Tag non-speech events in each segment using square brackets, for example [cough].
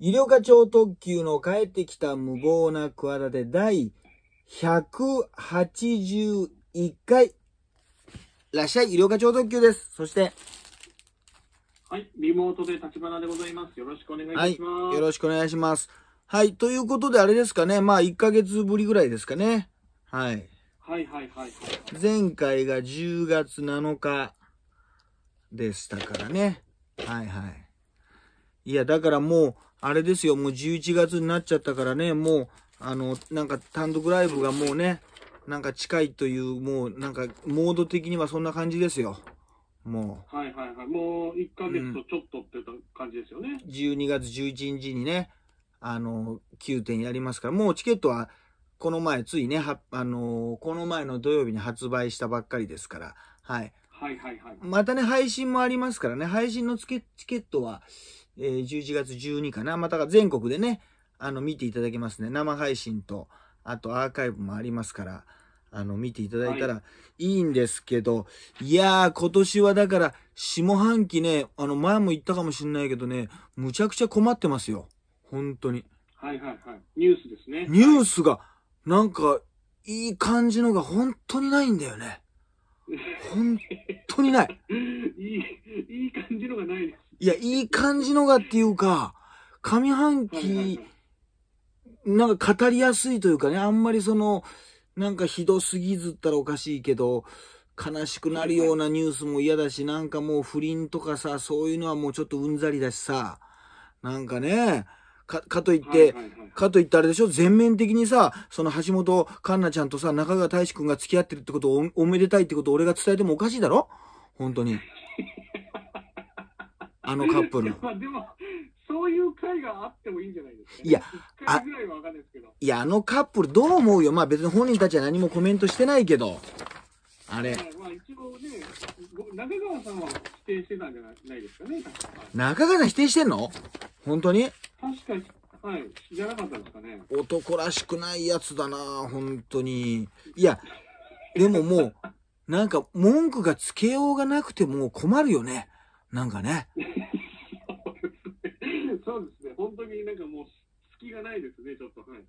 医療課長特急の帰ってきた無謀な田て第181回。らっしゃい、医療課長特急です。そして。はい、リモートで立花でございます。よろしくお願いします。はい、よろしくお願いします。はい、ということであれですかね。まあ、1ヶ月ぶりぐらいですかね。はい。はいはいはい、はい。前回が10月7日でしたからね。はいはい。いや、だからもう、あれですよ、もう11月になっちゃったからね、もう、あの、なんか単独ライブがもうね、なんか近いという、もうなんかモード的にはそんな感じですよ。もう。はいはいはい。もう1ヶ月とちょっとって感じですよね。うん、12月11日にね、あの、9点やりますから、もうチケットは、この前、ついね、は、あのこの前の土曜日に発売したばっかりですから、はい。はいはいはい。またね、配信もありますからね、配信のチケットは、えー、11月12かな。また全国でね、あの、見ていただけますね。生配信と、あとアーカイブもありますから、あの、見ていただいたらいいんですけど、はい、いやー、今年はだから、下半期ね、あの、前も言ったかもしんないけどね、むちゃくちゃ困ってますよ。本当に。はいはいはい。ニュースですね。ニュースが、なんか、いい感じのが本当にないんだよね。本当にない。[laughs] いい、いい感じのがないですいや、いい感じのがっていうか、上半期、なんか語りやすいというかね、あんまりその、なんかひどすぎずったらおかしいけど、悲しくなるようなニュースも嫌だし、なんかもう不倫とかさ、そういうのはもうちょっとうんざりだしさ、なんかね、か、かといって、かといってあれでしょ全面的にさ、その橋本環奈ちゃんとさ、中川大志くんが付き合ってるってことをおめでたいってことを俺が伝えてもおかしいだろ本当に。あのカップル。ま [laughs] あでも、そういう会があってもいいんじゃないですか、ね、いや、あぐらいはわかんないですけど。いや、あのカップル、どう思うよ。まあ別に本人たちは何もコメントしてないけど。あれ。まあ一応ね、中川さんは否定してたんじゃないですかね。中川さん否定してんの本当に確かはい、じゃなかったですかね。男らしくないやつだな、本当に。いや、でももう、なんか文句がつけようがなくても困るよね。なんかね。[laughs] そうですね。本当になんかもう、隙がないですね、ちょっと。はい。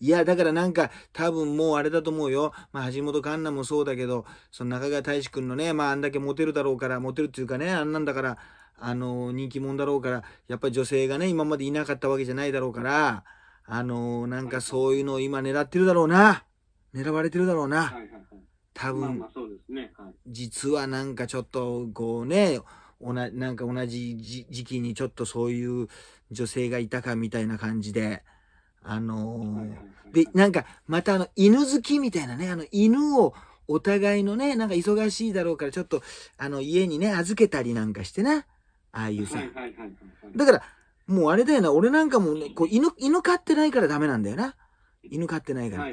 いや、だからなんか、多分もうあれだと思うよ。まあ、橋本環奈もそうだけど、その中川大志くんのね、まあ、あんだけモテるだろうから、モテるっていうかね、あんなんだから、あの、人気者だろうから、やっぱり女性がね、今までいなかったわけじゃないだろうから、あの、なんかそういうのを今狙ってるだろうな。狙われてるだろうな。多分、実はなんかちょっと、こうね、おな、なんか同じ時期にちょっとそういう女性がいたかみたいな感じで、あのー、で、なんか、またあの、犬好きみたいなね、あの、犬を、お互いのね、なんか忙しいだろうから、ちょっと、あの、家にね、預けたりなんかしてな。ああいうさ。だから、もうあれだよな、俺なんかも、ね、こう、犬、犬飼ってないからダメなんだよな。犬飼ってないから。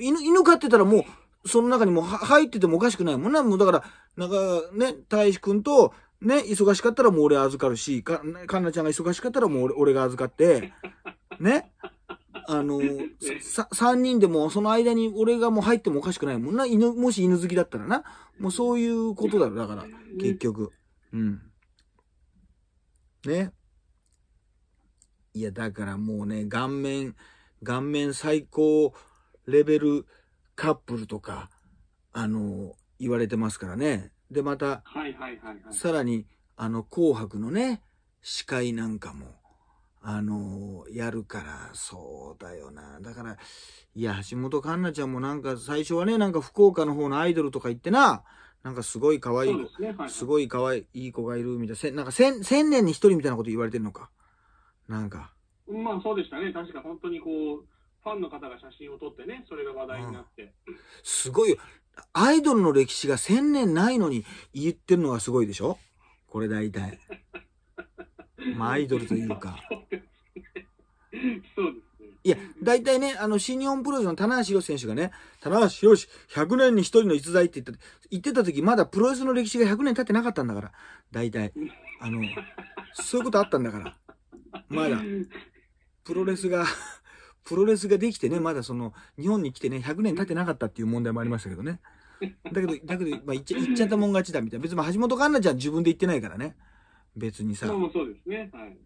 犬、犬飼ってたらもう、その中にも入っててもおかしくないもんな。もうだから、なんかね、大志くんと、ね、忙しかったらもう俺預かるし、か、かんなちゃんが忙しかったらもう俺俺が預かって、[laughs] ね。あの、さ、三人でもその間に俺がもう入ってもおかしくないもんな。犬、もし犬好きだったらな。もうそういうことだろ、だから、結局。うん。ね。いや、だからもうね、顔面、顔面最高レベルカップルとか、あの、言われてますからね。で、また、はいはいはいはい、さらに、あの、紅白のね、司会なんかも、あのー、やるから、そうだよな。だから、いや、橋本環奈ちゃんもなんか、最初はね、なんか福岡の方のアイドルとか行ってな、なんかすごい可愛い、すねはいはい、すごい可愛い子がいるみたいな、せなんか千千年に一人みたいなこと言われてるのか。なんか。まあそうでしたね。確か本当にこう、ファンの方が写真を撮ってね、それが話題になって。うん、すごいよ。アイドルの歴史が1000年ないのに言ってるのがすごいでしょこれ大体。まあ、アイドルというか。いや、大体ね、あの、新日本プロレスの棚橋宏選手がね、棚橋宏、100年に1人の逸材って言った、言ってた時、まだプロレスの歴史が100年経ってなかったんだから。大体。あの、そういうことあったんだから。まだ。プロレスがプロレスができてね、まだその、日本に来てね、100年経ってなかったっていう問題もありましたけどね。だけど、[laughs] だけど、まあ、言っちゃ言っちゃったもん勝ちだみたいな。別に、橋本環奈ちゃん自分で言ってないからね。別にさ。そうそうですね。はい。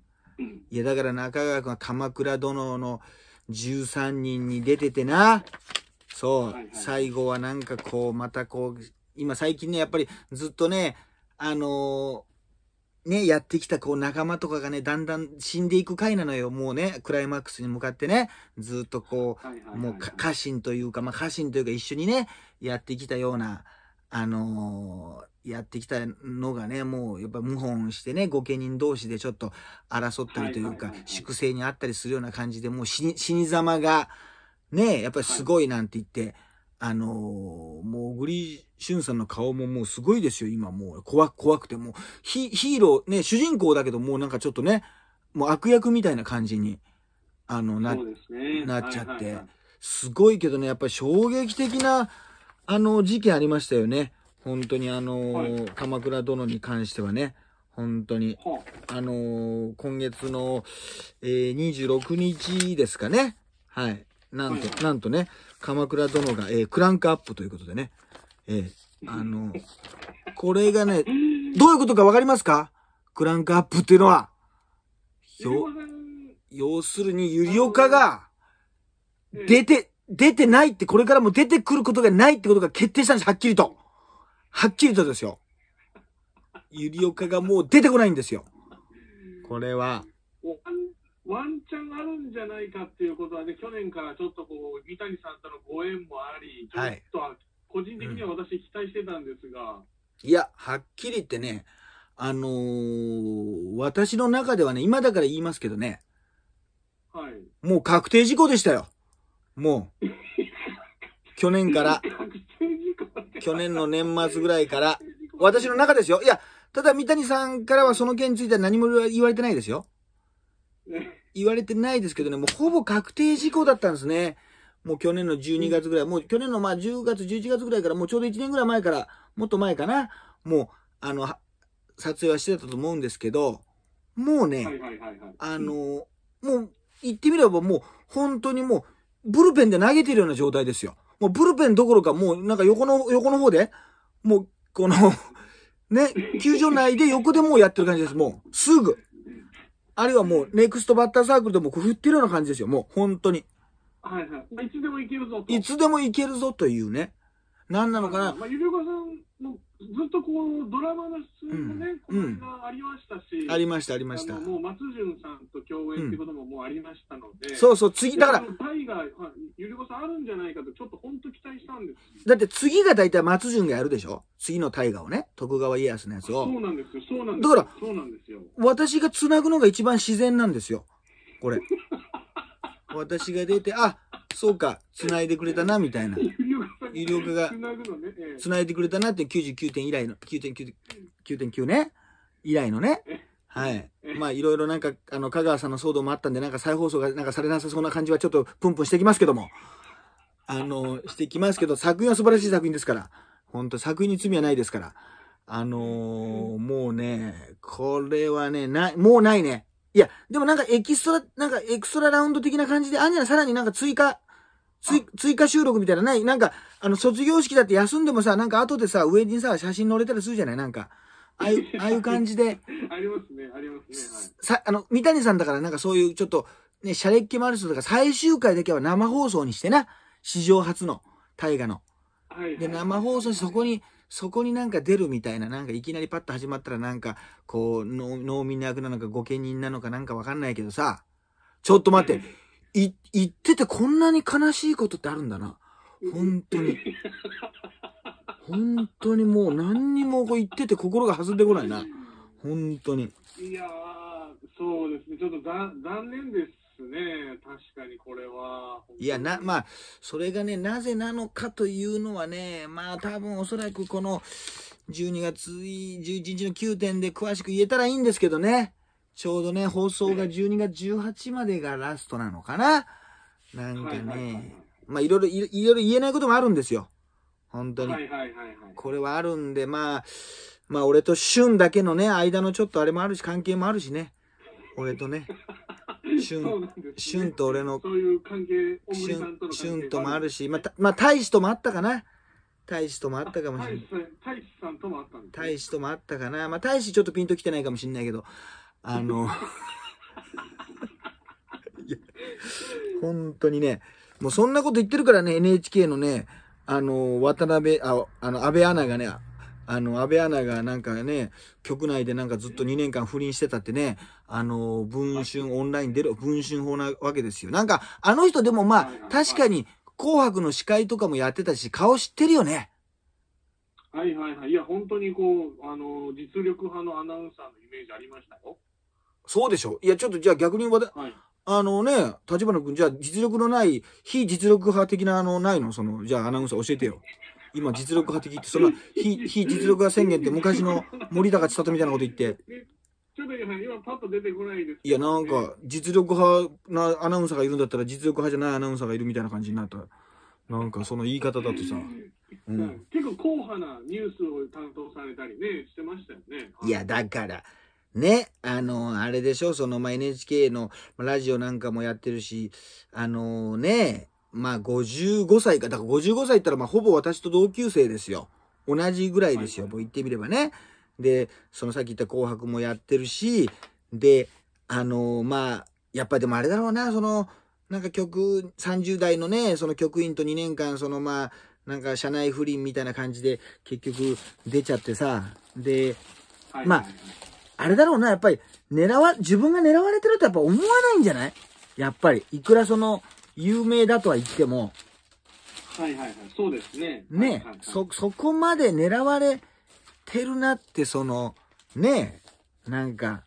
いや、だから中川君は鎌倉殿の13人に出ててな。そう。はいはい、最後はなんかこう、またこう、今最近ね、やっぱりずっとね、あのね、やってきたこう仲間とかがね、だんだん死んでいく回なのよ。もうね、クライマックスに向かってね、ずっとこう、もう家臣というか、まあ家臣というか一緒にね、やってきたような、あのー、やってきたのがね、もうやっぱ謀反してね、御家人同士でちょっと争ったりというか、粛清にあったりするような感じで、もう死に、死に様が、ね、やっぱりすごいなんて言って、はいあのー、もう、グリーシュンさんの顔ももうすごいですよ、今もう。怖く、怖くて、もうヒ、ヒーロー、ね、主人公だけど、もうなんかちょっとね、もう悪役みたいな感じに、あの、な、ね、なっちゃって、はいはいはい、すごいけどね、やっぱり衝撃的な、あの、事件ありましたよね。本当にあのーはい、鎌倉殿に関してはね。本当に。あ、のー、今月の、えー、26日ですかね。はい。なんと、はい、なんとね、鎌倉殿が、えー、クランクアップということでね。えー、あの、これがね、どういうことかわかりますかクランクアップっていうのは。よ、要するに、ゆりおかが、出て、出てないって、これからも出てくることがないってことが決定したんです、はっきりと。はっきりとですよ。ゆりおかがもう出てこないんですよ。これは。ワンチャンあるんじゃないかっていうことはね、去年からちょっとこう、三谷さんとのご縁もあり、ちょっと個人的には私、期待してたんですが、い。いや、はっきり言ってね、あのー、私の中ではね、今だから言いますけどね、はい。もう確定事項でしたよ。もう。[laughs] 去年から、去年の年末ぐらいから、私の中ですよ。いや、ただ三谷さんからはその件については何も言われてないですよ。[laughs] 言われてないですけどね、もうほぼ確定事項だったんですね。もう去年の12月ぐらい、もう去年のまあ10月、11月ぐらいから、もうちょうど1年ぐらい前から、もっと前かな、もう、あの、撮影はしてたと思うんですけど、もうね、あの、もう、言ってみればもう、本当にもう、ブルペンで投げてるような状態ですよ。もうブルペンどころか、もうなんか横の、横の方で、もう、この [laughs] ね、球場内で横でもうやってる感じです。もう、すぐ。あるいはもう、ネクストバッターサークルでも振ってるような感じですよ、もう、本当に。はいはい。いつでもいけるぞと。いつでもいけるぞというね。何なのかな。まあ、有ずっとこうドラマの出演もね、うん、この間ありましたし、うん、ありましたありましたもう松潤さんと共演ってことももうありましたので、うん、そうそう次だから大河ゆり子さんあるんじゃないかとちょっと本当期待したんですだって次が大体松潤がやるでしょ次の大河をね徳川家康のやつをそうなんですよそうなんですよだからそうなんですよ私がつなぐのが一番自然なんですよこれ [laughs] 私が出てあそうかつないでくれたなみたいな有料化が繋いでくれたなって99点以来の、9.9、9.9ね、以来のね。はい。まあ、いろいろなんか、あの、香川さんの騒動もあったんで、なんか再放送がなんかされなさそうな感じはちょっとプンプンしてきますけども。あの、してきますけど、作品は素晴らしい作品ですから。ほんと、作品に罪はないですから。あのー、もうね、これはね、ない、もうないね。いや、でもなんかエキストラ、なんかエクストララウンド的な感じで、あんじゃないさらになんか追加、追、追加収録みたいなないなんか、あの、卒業式だって休んでもさ、なんか後でさ、上にさ、写真載れたりするじゃないなんか。ああいう、[laughs] ああいう感じで。ありますね、ありますね。はい、さ、あの、三谷さんだからなんかそういうちょっと、ね、シャレッ気もある人だから最終回だけは生放送にしてな。史上初の、大河の。はい、はい、で、生放送そこに、そこになんか出るみたいな、なんかいきなりパッと始まったらなんか、こう、農民の役なのか、御家人なのかなんかわかんないけどさ、ちょっと待って、い、言っててこんなに悲しいことってあるんだな。本当に。本当にもう何にもこう言ってて心が弾んでこないな。本当に。いやそうですね。ちょっと残念ですね。確かにこれは。いや、な、まあ、それがね、なぜなのかというのはね、まあ多分おそらくこの12月11日の9点で詳しく言えたらいいんですけどね。ちょうどね、放送が12月18までがラストなのかな。なんかね。まあいろいろ、いろいろ言えないこともあるんですよ。本当に。はいはいはい、はい。これはあるんで、まあ、まあ俺と旬だけのね、間のちょっとあれもあるし、関係もあるしね。俺とね。旬、[laughs] ね、と俺の、そ旬ともあるし、まあ、まあ、大使ともあったかな。大使ともあったかもしれない。大使さんともあったんです、ね、大使ともあったかな。まあ大使ちょっとピンときてないかもしれないけど、あの、[laughs] 本当にね、もうそんなこと言ってるからね、NHK のね、あの、渡辺、あ、あの、安倍アナがね、あの、安倍アナがなんかね、局内でなんかずっと2年間不倫してたってね、あの、文春オンライン出る、文春法なわけですよ。なんか、あの人でもまあ、確かに、紅白の司会とかもやってたし、顔知ってるよね。はいはいはい。いや、本当にこう、あの、実力派のアナウンサーのイメージありましたよ。そうでしょいや、ちょっとじゃあ逆に、はい、あのね、立花君、じゃあ実力のない、非実力派的な、あの、ないのその、じゃあアナウンサー教えてよ。今、実力派的って、その非、非実力派宣言って昔の森高千里みたいなこと言って。ちょっと今パッと出てこないです、ね、いや、なんか、実力派なアナウンサーがいるんだったら、実力派じゃないアナウンサーがいるみたいな感じになった。なんか、その言い方だとさ。うん、結構硬派なニュースを担当されたりね、してましたよね。いや、だから。ね、あの、あれでしょ、その、まあ、NHK のラジオなんかもやってるし、あのね、まあ、55歳か、だから55歳ったら、まあ、ほぼ私と同級生ですよ。同じぐらいですよ、もう言ってみればね。で、そのさっき言った紅白もやってるし、で、あのまあ、やっぱでもあれだろうな、その、なんか曲、30代のね、その局員と2年間、そのまあ、なんか社内不倫みたいな感じで結局出ちゃってさ、で、まあ、あれだろうな、やっぱり、狙わ、自分が狙われてるとやっぱ思わないんじゃないやっぱり、いくらその、有名だとは言っても。はいはいはい、そうですね。ね、はいはいはい、そ、そこまで狙われてるなって、その、ねえ、なんか、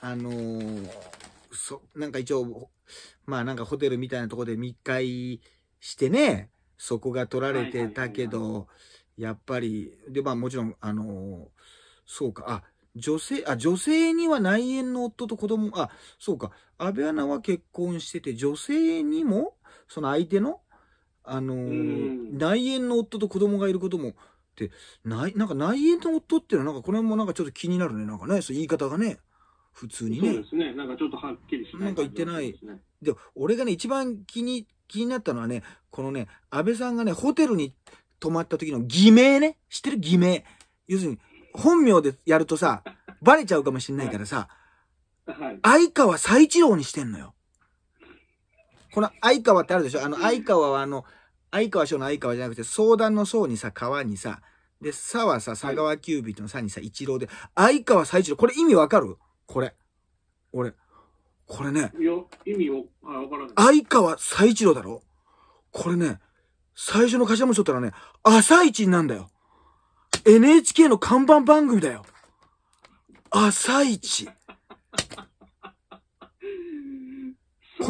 あのー、そ、なんか一応、まあなんかホテルみたいなとこで密会してね、そこが取られてたけど、はいはいはいはい、やっぱり、で、まあもちろん、あのー、そうか、あ、女性、あ、女性には内縁の夫と子供、あ、そうか、安倍アナは結婚してて、女性にも、その相手の、あのー、内縁の夫と子供がいることも、って、ない、なんか内縁の夫っていうのは、なんかこれもなんかちょっと気になるね、なんかね、そう言い方がね、普通にね。そうですね、なんかちょっとはっきりしない、ね、なんか言ってない。で、俺がね、一番気に、気になったのはね、このね、安倍さんがね、ホテルに泊まった時の偽名ね、知ってる偽名。要するに、本名でやるとさ、バレちゃうかもしんないからさ、はい、相川最一郎にしてんのよ。この相川ってあるでしょあの、相川はあの、相川賞の相川じゃなくて、相談の層にさ、川にさ、で、さはさ、佐川急便のさにさ、一郎で、相川最一郎、これ意味わかるこれ。俺。これね。いや、意味を、わからない。相川最一郎だろこれね、最初の頭文字取ったらね、朝一になんだよ。NHK の看板番組だよ。朝一。こ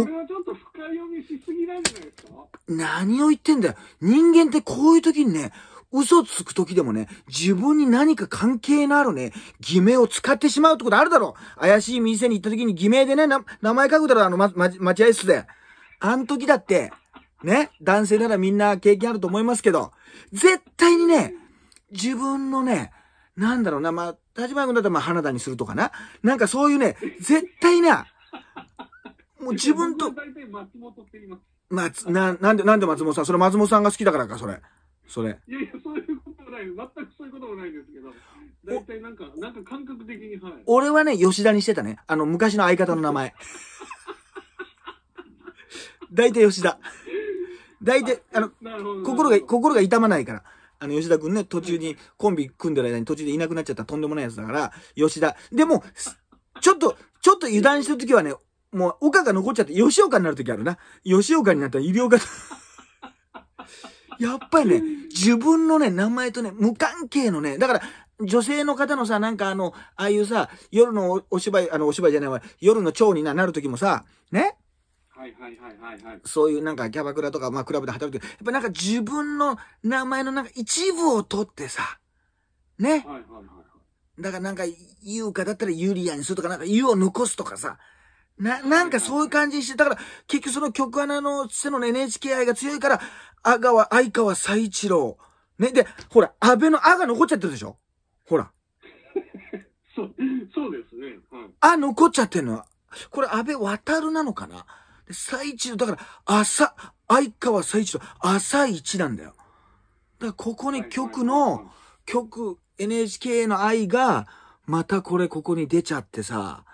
れはちょっと深読みしすぎなんじゃないですか何を言ってんだよ。人間ってこういう時にね、嘘つく時でもね、自分に何か関係のあるね、偽名を使ってしまうってことあるだろう。怪しい店に行った時に偽名でね、名前書くだろ、あの、ま、ま、待合室で。あの時だって、ね、男性ならみんな経験あると思いますけど、絶対にね、自分のね、なんだろうな、まあ、立島君だったらまあ、花田にするとかな。なんかそういうね、絶対な、もう自分と、松、な、なんで、なんで松本さんそれ松本さんが好きだからか、それ。それ。いやいや、そういうことない。全くそういうこともないんですけど。大体なんか、なんか感覚的に、はい。俺はね、吉田にしてたね。あの、昔の相方の名前。[laughs] 大体吉田。大体、あの、心が、心が痛まないから。あの、吉田くんね、途中に、コンビ組んでる間に途中でいなくなっちゃったとんでもないやつだから、吉田。でも、ちょっと、ちょっと油断してるときはね、もう、岡が残っちゃって、吉岡になるときあるな。吉岡になったら医療が。[laughs] やっぱりね、自分のね、名前とね、無関係のね、だから、女性の方のさ、なんかあの、ああいうさ、夜のお芝居、あの、お芝居じゃないわ、夜の蝶になるときもさ、ね、はいはいはいはい、そういうなんかキャバクラとか、まあクラブで働くやっぱなんか自分の名前のなんか一部を取ってさ、ね。はいはいはい。だからなんか、優うかだったらユリアにするとか、なんか優を残すとかさ、な、なんかそういう感じにして、だから結局その曲穴の背の NHK 愛が強いから、阿川、相川最一郎。ね、で、ほら、安倍のあが残っちゃってるでしょほら。[laughs] そう、そうですね。うん。あ、残っちゃってるのは、これ安倍渡るなのかなで、最一だから、朝、相川最一と朝一なんだよ。だからここに曲の、曲、NHK の愛が、またこれここに出ちゃってさ、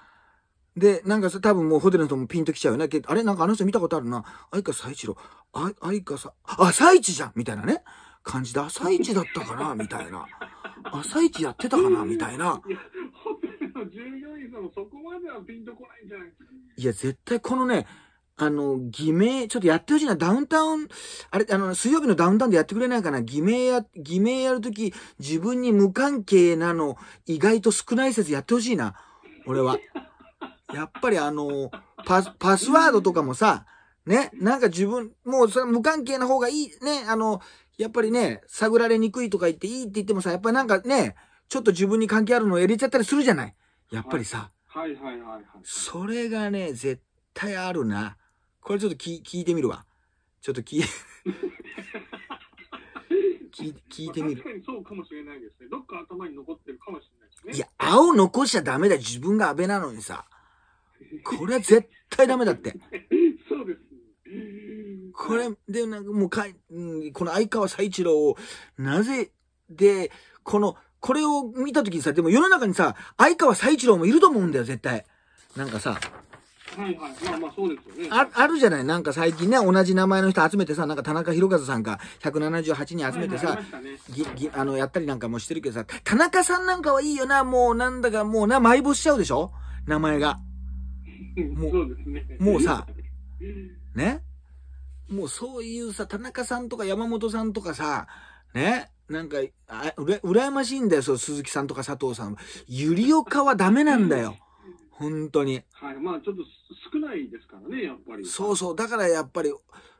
で、なんかさ、多分もうホテルの人もピンときちゃうよね。あれなんかあの人見たことあるな。相川最一郎。あ、相川さ、朝一じゃんみたいなね。感じで、朝一だったかな [laughs] みたいな。朝一やってたかなみたいな。いや、ホテルの従業員さんもそこまではピンとこないんじゃないいや、絶対このね、あの、偽名、ちょっとやってほしいな。ダウンタウン、あれ、あの、水曜日のダウンタウンでやってくれないかな。偽名や、偽名やるとき、自分に無関係なの、意外と少ない説やってほしいな。俺は。やっぱりあの、パス、パスワードとかもさ、ね、なんか自分、もうそれ無関係な方がいい、ね、あの、やっぱりね、探られにくいとか言っていいって言ってもさ、やっぱりなんかね、ちょっと自分に関係あるのを入れちゃったりするじゃない。やっぱりさ。はい、はい、はいはいはい。それがね、絶対あるな。これちょっと聞いてみるわ。ちょっと聞い聞聞いてみる、まあ、確かにそうかもしれないですね。どっか頭に残ってるかもしれないですね。いや、青残しちゃダメだ。自分が安倍なのにさ。これは絶対ダメだって。[laughs] そうです、これ、で、なんかもうかこの相川最一郎を、なぜ、で、この、これを見たときにさ、でも世の中にさ、相川最一郎もいると思うんだよ、絶対。なんかさ、はいはい。あまあそうですよね。ああるじゃないなんか最近ね、同じ名前の人集めてさ、なんか田中宏和さんが178人集めてさ、ぎぎあの、やったりなんかもしてるけどさ、田中さんなんかはいいよな、もうなんだかもうな、埋没しちゃうでしょ名前が。もう、そうですね、もうさ、ねもうそういうさ、田中さんとか山本さんとかさ、ねなんか、あ、うら、羨ましいんだよ、そう、鈴木さんとか佐藤さん。ゆりおかはダメなんだよ。本当に。はい。まあちょっと少ないですからね、やっぱり。そうそう。だからやっぱり、い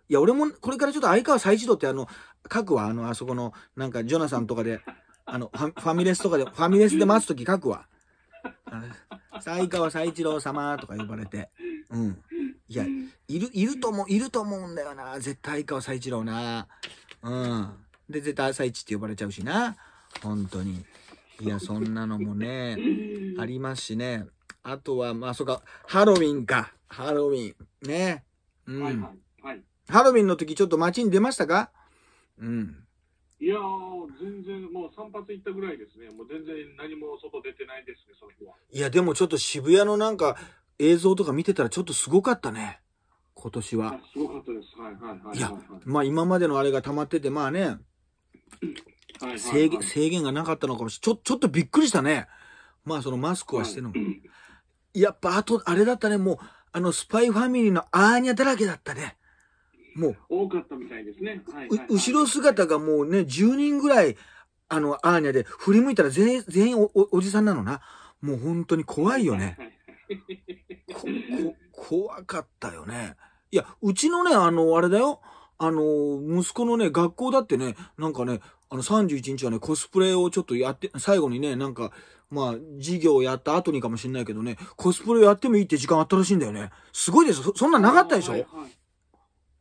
や、俺もこれからちょっと相川再一郎ってあの、書くわ。あの、あそこの、なんかジョナサンとかで、[laughs] あの、ファミレスとかで、ファミレスで待つとき書くわ。才川才一郎様とか呼ばれて。うん。いや、いる、いると思う、いると思うんだよな。絶対相川才一郎な。うん。で、絶対朝一って呼ばれちゃうしな。本当に。いや、そんなのもね、ありますしね。あとは、まあ、そうか、ハロウィンか。ハロウィン。ね。うん。はいはい、はい、ハロウィンの時、ちょっと街に出ましたかうん。いや全然、もう散髪行ったぐらいですね。もう全然何も外出てないですね、その日は。いや、でもちょっと渋谷のなんか、映像とか見てたらちょっとすごかったね。今年は。すごかったです。はいはいはい、い。や、まあ今までのあれが溜まってて、まあね、はい制限、制限がなかったのかもしれない。ちょ、ちょっとびっくりしたね。まあそのマスクはしてるのも。やっぱあと、あれだったね、もう、あの、スパイファミリーのアーニャだらけだったね。もう。多かったみたいですね。はい、はい、後ろ姿がもうね、10人ぐらい、あの、アーニャで、振り向いたら全員おおじさんなのな。もう本当に怖いよね。怖かったよね。いや、うちのね、あの、あれだよ。あの、息子のね、学校だってね、なんかね、あの、31日はね、コスプレをちょっとやって、最後にね、なんか、まあ、授業やった後にかもしれないけどね、コスプレやってもいいって時間あったらしいんだよね。すごいですそそんななかったでしょ、あ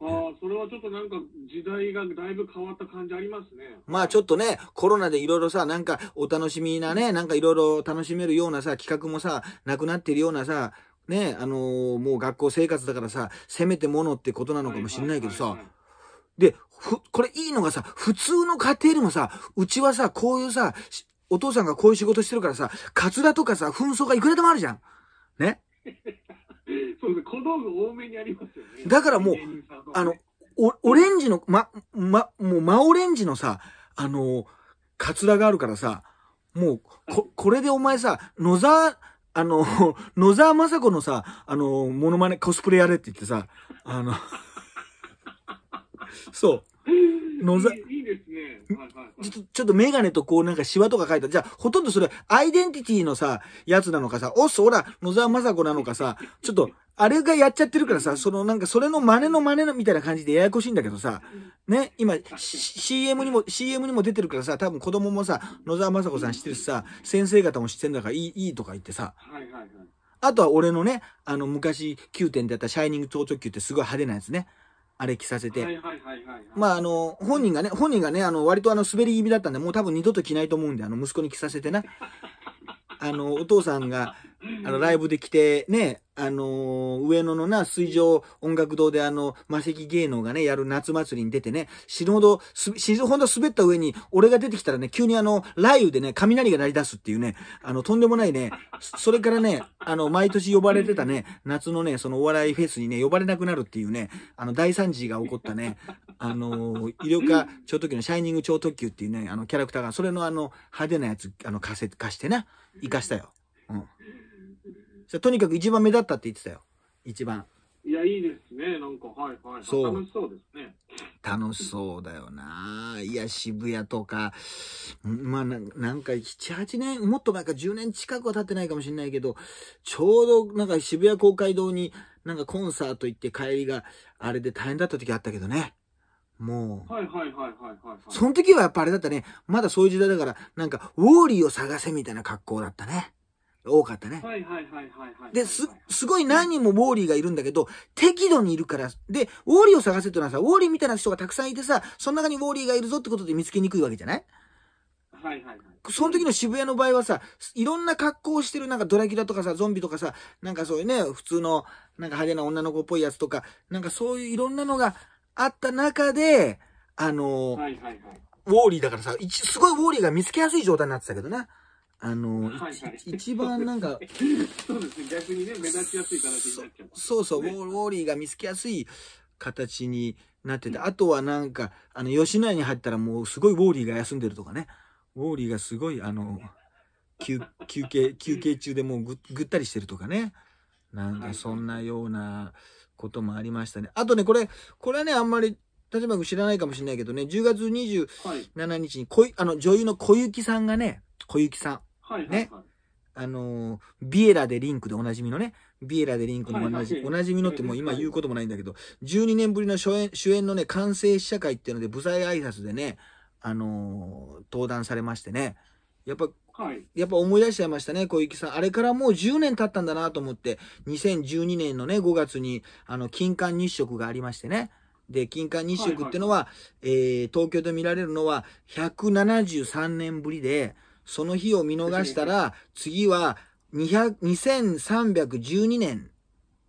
あ、それはちょっとなんか時代がだいぶ変わった感じありますね。まあちょっとね、コロナでいろいろさ、なんかお楽しみなね、なんかいろいろ楽しめるようなさ、企画もさ、なくなってるようなさ、ね、あのー、もう学校生活だからさ、せめてものってことなのかもしれないけどさ、で、ふ、これいいのがさ、普通の家庭でもさ、うちはさ、こういうさ、お父さんがこういう仕事してるからさ、カツラとかさ、紛争がいくらでもあるじゃん。ね。[laughs] そうです。小道具多めにありますよね。だからもう、あの、オレンジの、ま、ま、もう真オレンジのさ、あのカツラがあるからさ、もう、こ、[laughs] これでお前さ、野沢、あの、[laughs] 野沢雅子のさ、あの、モノマネ、コスプレやれって言ってさ、あの、そう。野沢。いいですね。はいはいちょっと、ちょっとメガネとこうなんかシワとか書いた。じゃあ、ほとんどそれ、アイデンティティのさ、やつなのかさ、おっそら、野沢雅子なのかさ、ちょっと、あれがやっちゃってるからさ、そのなんかそれの真似の真似みたいな感じでややこしいんだけどさ、ね、今、CM にも、CM にも出てるからさ、多分子供もさ、野沢雅子さん知ってるしさ、先生方も知ってんだからいい、いいとか言ってさ、はいはいはい。あとは俺のね、あの昔9点でやったシャイニング超直球ってすごい派手なやつね。あれ着させて。まあ、あの、本人がね、本人がね、あの、割とあの、滑り気味だったんで、もう多分二度と着ないと思うんで、あの、息子に着させてな。あの、お父さんが、あの、ライブで来て、ね、あの上野のな、水上音楽堂であの、魔石芸能がね、やる夏祭りに出てね、死ぬほど、死ぬほど滑った上に、俺が出てきたらね、急にあの、雷雨でね、雷が鳴り出すっていうね、あの、とんでもないね、それからね、あの、毎年呼ばれてたね、夏のね、そのお笑いフェスにね、呼ばれなくなるっていうね、あの、大惨事が起こったね、あの医療科超特急のシャイニング超特急っていうね、あの、キャラクターが、それのあの、派手なやつ、あの、貸せ、貸してな、ね、生かしたよ。うん。そとにかく一番目立ったって言ってたよ。一番。いや、いいですね。なんか、はいはい、はい。そう。楽しそうですね。楽しそうだよな。いや、渋谷とか、まあ、なんか、7、8年、もっと前か10年近くは経ってないかもしれないけど、ちょうど、なんか渋谷公会堂に、なんかコンサート行って帰りが、あれで大変だった時あったけどね。もう。はいはいはいはい、はい、その時はやっぱあれだったね。まだそういう時代だから、なんか、ウォーリーを探せみたいな格好だったね。多かったね。はいはいはいはい、で、す、すごい何人もウォーリーがいるんだけど、適度にいるから、で、ウォーリーを探せってのはさ、ウォーリーみたいな人がたくさんいてさ、その中にウォーリーがいるぞってことで見つけにくいわけじゃないはいはいはい。その時の渋谷の場合はさ、いろんな格好をしてる、なんかドラキュラとかさ、ゾンビとかさ、なんかそういうね、普通の、なんか派手な女の子っぽいやつとか、なんかそういういろんなのがあった中で、あの、ウォーリーだからさ、すごいウォーリーが見つけやすい状態になってたけどな。あの、はいはい、一番なんか、そうですね、逆にね、目立ちやすい形になっちゃう、ね、そうそう、ウォーリーが見つけやすい形になってて、あとはなんか、あの、吉野家に入ったらもうすごいウォーリーが休んでるとかね。ウォーリーがすごい、あの、休憩、休憩中でもうぐぐったりしてるとかね。なんかそんなような、はいこともありましたね。あとね、これ、これはね、あんまり、立場君知らないかもしれないけどね、10月27日に、こい、あの、女優の小雪さんがね、小雪さん。はいはいはい、ね。あのー、ビエラでリンクでおなじみのね、ビエラでリンクのおなじ,、おなじみのってもう今言うこともないんだけど、12年ぶりの主演主演のね、完成試写会っていうので、舞台挨拶でね、あのー、登壇されましてね、やっぱはい、やっぱ思い出しちゃいましたね、小池さん。あれからもう10年経ったんだなと思って、2012年のね、5月に、あの、金環日食がありましてね。で、金環日食ってのは、はいはい、えー、東京で見られるのは173年ぶりで、その日を見逃したら、次は200 2312年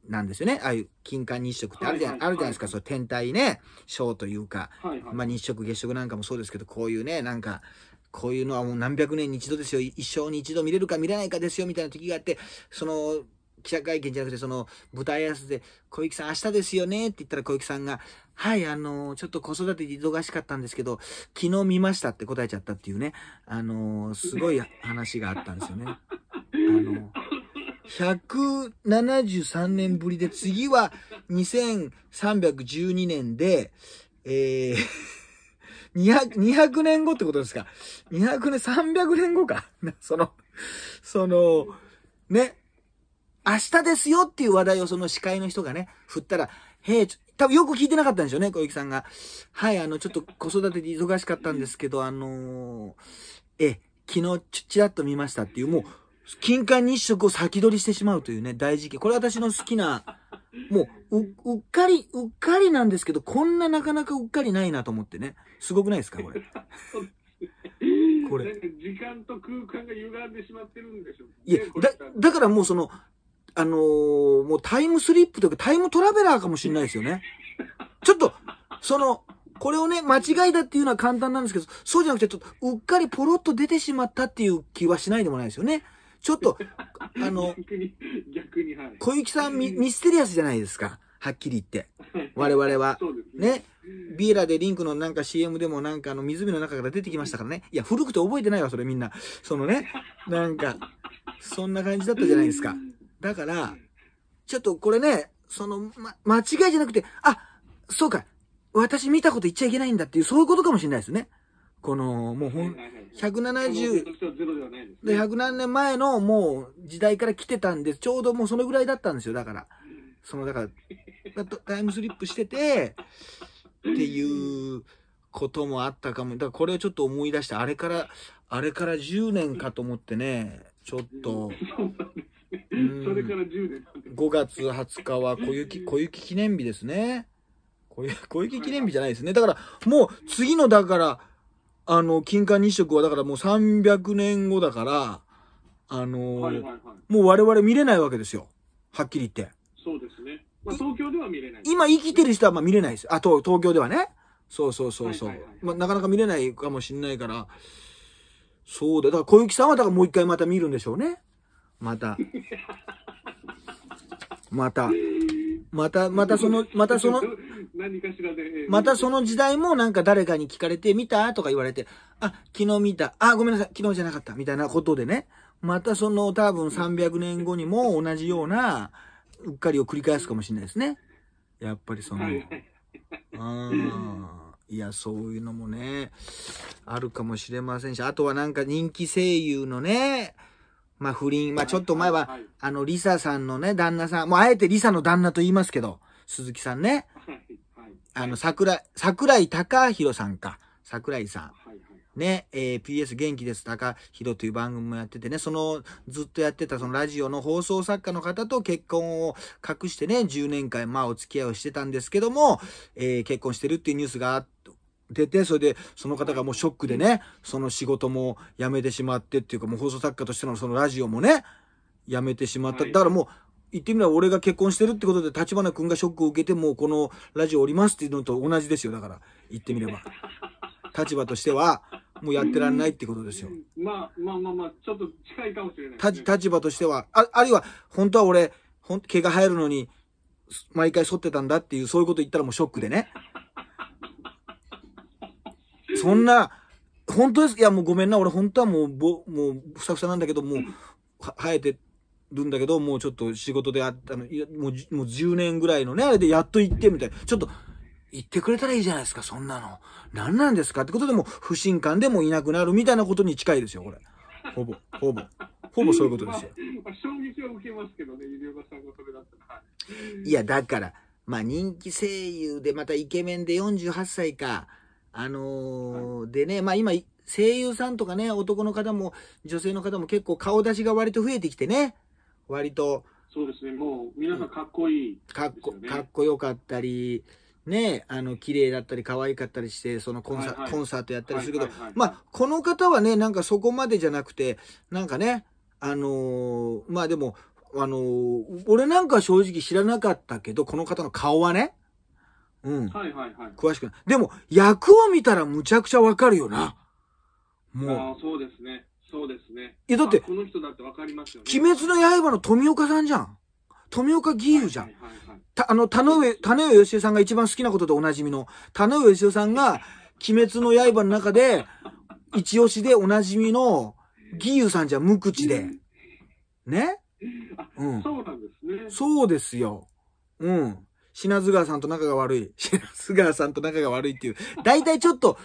なんですよね。ああいう金環日食ってあるじゃ,、ないですか。そう、天体ね、ショーというか、はいはい、まあ日食月食なんかもそうですけど、こういうね、なんか、こういうのはもう何百年に一度ですよ、一生に一度見れるか見れないかですよ、みたいな時があって、その、記者会見じゃなくて、その、舞台挨拶で、小雪さん明日ですよねって言ったら小雪さんが、はい、あの、ちょっと子育てで忙しかったんですけど、昨日見ましたって答えちゃったっていうね、あの、すごい話があったんですよね。あの、173年ぶりで、次は2312年で、えー200、200年後ってことですか ?200 年、300年後か [laughs] その、その、ね、明日ですよっていう話題をその司会の人がね、振ったら、へえ、多分よく聞いてなかったんでしょうね、小雪さんが。はい、あの、ちょっと子育てで忙しかったんですけど、あのー、え、昨日ち、ちらっと見ましたっていう、もう、金環日食を先取りしてしまうというね、大事件。これ私の好きな、もう、う、っかり、うっかりなんですけど、こんななかなかうっかりないなと思ってね。すごくないですか、これ。これ。時間と空間が歪んでしまってるんでしょう、ね、いや、だ、だからもうその、あのー、もうタイムスリップというかタイムトラベラーかもしれないですよね。ちょっと、その、これをね、間違いだっていうのは簡単なんですけど、そうじゃなくて、ちょっと、うっかりポロッと出てしまったっていう気はしないでもないですよね。ちょっと、あの、[laughs] 逆に、逆にはい。小雪さんミミステリアスじゃないですか。はっきり言って。我々は。ねね。ビーラでリンクのなんか CM でもなんかあの湖の中から出てきましたからね。[laughs] いや、古くて覚えてないわ、それみんな。そのね、なんか、そんな感じだったじゃないですか。だから、ちょっとこれね、その、ま、間違いじゃなくて、あ、そうか、私見たこと言っちゃいけないんだっていう、そういうことかもしれないですね。この、もうほん、170、で、100何年前のもう時代から来てたんです。ちょうどもうそのぐらいだったんですよ、だから。その、だから、タイムスリップしてて、っていうこともあったかも。だからこれをちょっと思い出して、あれから、あれから10年かと思ってね、ちょっと。うん、それから10年。5月20日は小雪、小雪記念日ですね。小雪記念日じゃないですね。だから、もう次の、だから、あの、金環日食はだからもう300年後だから、あの、はいはいはい、もう我々見れないわけですよ。はっきり言って。そうですね。まあ、東京では見れない、ね、今生きてる人はまあ見れないです。あ、と東京ではね。そうそうそうそう、はいはい。まあ、なかなか見れないかもしれないから、そうだ。だから小雪さんはだからもう一回また見るんでしょうね。また。[laughs] また。また、またその、[laughs] またその、何かしらで、またその時代もなんか誰かに聞かれて、見たとか言われて、あ、昨日見た、あ、ごめんなさい、昨日じゃなかった、みたいなことでね、またその多分300年後にも同じような、うっかりを繰り返すかもしれないですね。やっぱりその、うん。いや、そういうのもね、あるかもしれませんし、あとはなんか人気声優のね、まあ不倫、まあちょっと前は、あの、リサさんのね、旦那さん、もうあえてリサの旦那と言いますけど、鈴木さんね。あの、桜、桜井隆弘さんか。桜井さん。ね、えー、PS 元気です、高弘という番組もやっててね、その、ずっとやってたそのラジオの放送作家の方と結婚を隠してね、10年間、まあお付き合いをしてたんですけども、えー、結婚してるっていうニュースが出て、それで、その方がもうショックでね、その仕事も辞めてしまってっていうか、もう放送作家としてのそのラジオもね、辞めてしまった。だからもう、言ってみれば俺が結婚してるってことで、立花君がショックを受けて、もうこのラジオおりますっていうのと同じですよ。だから、言ってみれば。[laughs] 立場としては、もうやってられないってことですよ。まあ、まあまあまあ、ちょっと近いかもしれない、立場としては、あ、あるいは、本当は俺、ほん毛が生えるのに、毎回剃ってたんだっていう、そういうこと言ったらもうショックでね。[laughs] そんな、本当です。いや、もうごめんな。俺本当はもう、ぼ、もう、ふさふさなんだけど、もう、生えてるんだけど、もうちょっと仕事であったの、いやもう、もう10年ぐらいのね、あれでやっと行ってみたいな。ちょっと、行ってくれたらいいじゃないですか、そんなの。何なんですかってことでも、不信感でもいなくなるみたいなことに近いですよ、これ。ほぼ、ほぼ。ほぼそういうことですよ。[laughs] まあ、衝撃は受けますけどね、ゆりさんがそれだったら。いや、だから、まあ人気声優で、またイケメンで48歳か。あのーはい、でね、まあ今、声優さんとかね、男の方も女性の方も結構顔出しが割と増えてきてね、割と。そうですね、もう皆さんかっこいい、ね、かっこ、かっこよかったり、ね、あの、綺麗だったり可愛かったりして、そのコンサはいはい、コンサートやったりするけど、はいはいはい、まあ、この方はね、なんかそこまでじゃなくて、なんかね、あのー、まあでも、あのー、俺なんか正直知らなかったけど、この方の顔はね、うん。はいはいはい。詳しくない。でも、役を見たらむちゃくちゃわかるよな。もう。ああ、そうですね。そうですね。いや、だって、この人だってわかりますよね。鬼滅の刃の富岡さんじゃん。富岡義勇じゃん。はいはいはいた、あの、田上、[laughs] 田上義雄さんが一番好きなことでおなじみの、田上義雄さんが、鬼滅の刃の中で、一押しでおなじみの、義勇さんじゃん、無口で。ね [laughs] うん。そうなんですね。そうですよ。うん。品津川さんと仲が悪い。[laughs] 品津川さんと仲が悪いっていう。大体ちょっと、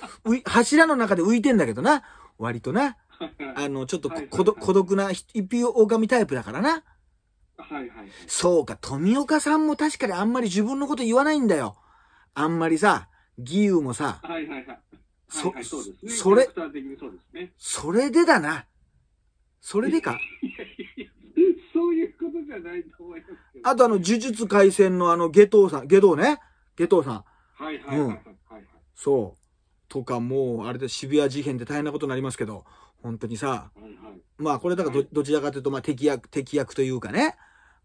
柱の中で浮いてんだけどな。割とな。[laughs] あの、ちょっと孤独な一匹狼タイプだからな。はいはい。そうか、富岡さんも確かにあんまり自分のこと言わないんだよ。あんまりさ、義勇もさ。はいはいはい。そ、それ、それでだな。それでか。ないと思いますけど。あとあの、呪術廻戦のあの、下等さん、下等ね。下等さん。はいはいうん、そう。とか、もう、あれで渋谷事変で大変なことになりますけど、本当にさ。はいはい、まあ、これだからど、はい、どちらかというと、まあ、敵役、敵役というかね。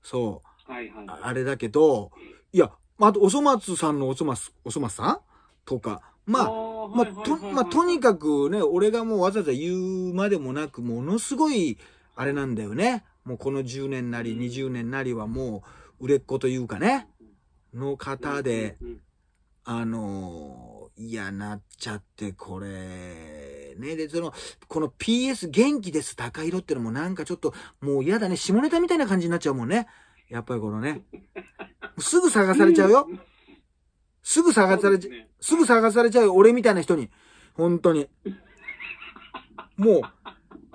そう。はいはい、あれだけど、いや、あと、おそ松さんのおそ松、おそ松さんとか、まあ、まあ、と、まあ、とにかくね、俺がもうわざわざ言うまでもなく、ものすごい、あれなんだよね。もうこの10年なり20年なりはもう売れっ子というかね、の方で、あのいや、なっちゃって、これ、ね。で、その、この PS 元気です、高色ってのもなんかちょっと、もう嫌だね。下ネタみたいな感じになっちゃうもんね。やっぱりこのね。すぐ探されちゃうよ。すぐ探されちゃ、すぐ探されちゃうよ。俺みたいな人に。本当に。もう、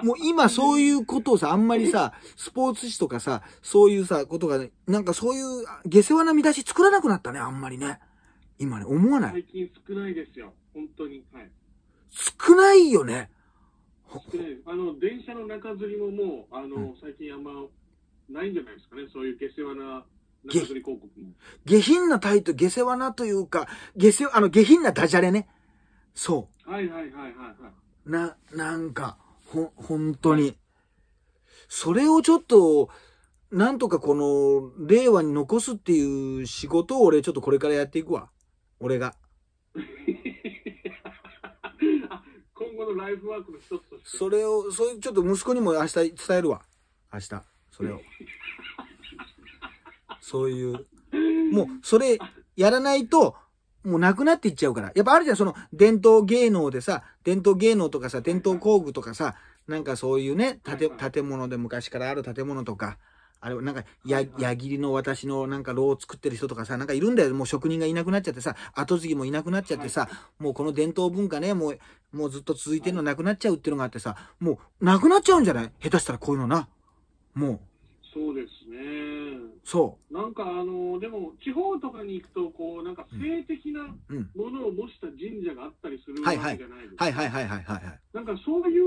もう今そういうことをさ、あんまりさ、スポーツ紙とかさ、そういうさ、ことが、ね、なんかそういう下世話な見出し作らなくなったね、あんまりね。今ね、思わない。最近少ないですよ、本当に。はい。少ないよね。少ない。あの、電車の中吊りももう、あの、うん、最近あんま、ないんじゃないですかね、そういう下世話な。中広告も下品なタイトル、下世話なというか、下世、あの、下品なダジャレね。そう。はいはいはいはい、はい。な、なんか。ほ、本当に。それをちょっと、なんとかこの、令和に残すっていう仕事を俺ちょっとこれからやっていくわ。俺が。[laughs] 今後のライフワークの一つとして。それを、そういう、ちょっと息子にも明日伝えるわ。明日、それを。[laughs] そういう。もう、それ、やらないと、もうなくなっていっちゃうから。やっぱあるじゃん、その伝統芸能でさ、伝統芸能とかさ、伝統工具とかさ、なんかそういうね、建建物で昔からある建物とか、あれ、なんか、や、矢切の私のなんか炉を作ってる人とかさ、なんかいるんだよ。もう職人がいなくなっちゃってさ、後継ぎもいなくなっちゃってさ、もうこの伝統文化ね、もう、もうずっと続いてるのなくなっちゃうっていうのがあってさ、もう、なくなっちゃうんじゃない下手したらこういうのな。もう。そうですね。そう。なんかあのでも地方とかに行くとこうなんか性的なものを模した神社があったりするわけじゃないですか。はいはいはいはいはいはい。なんかそういう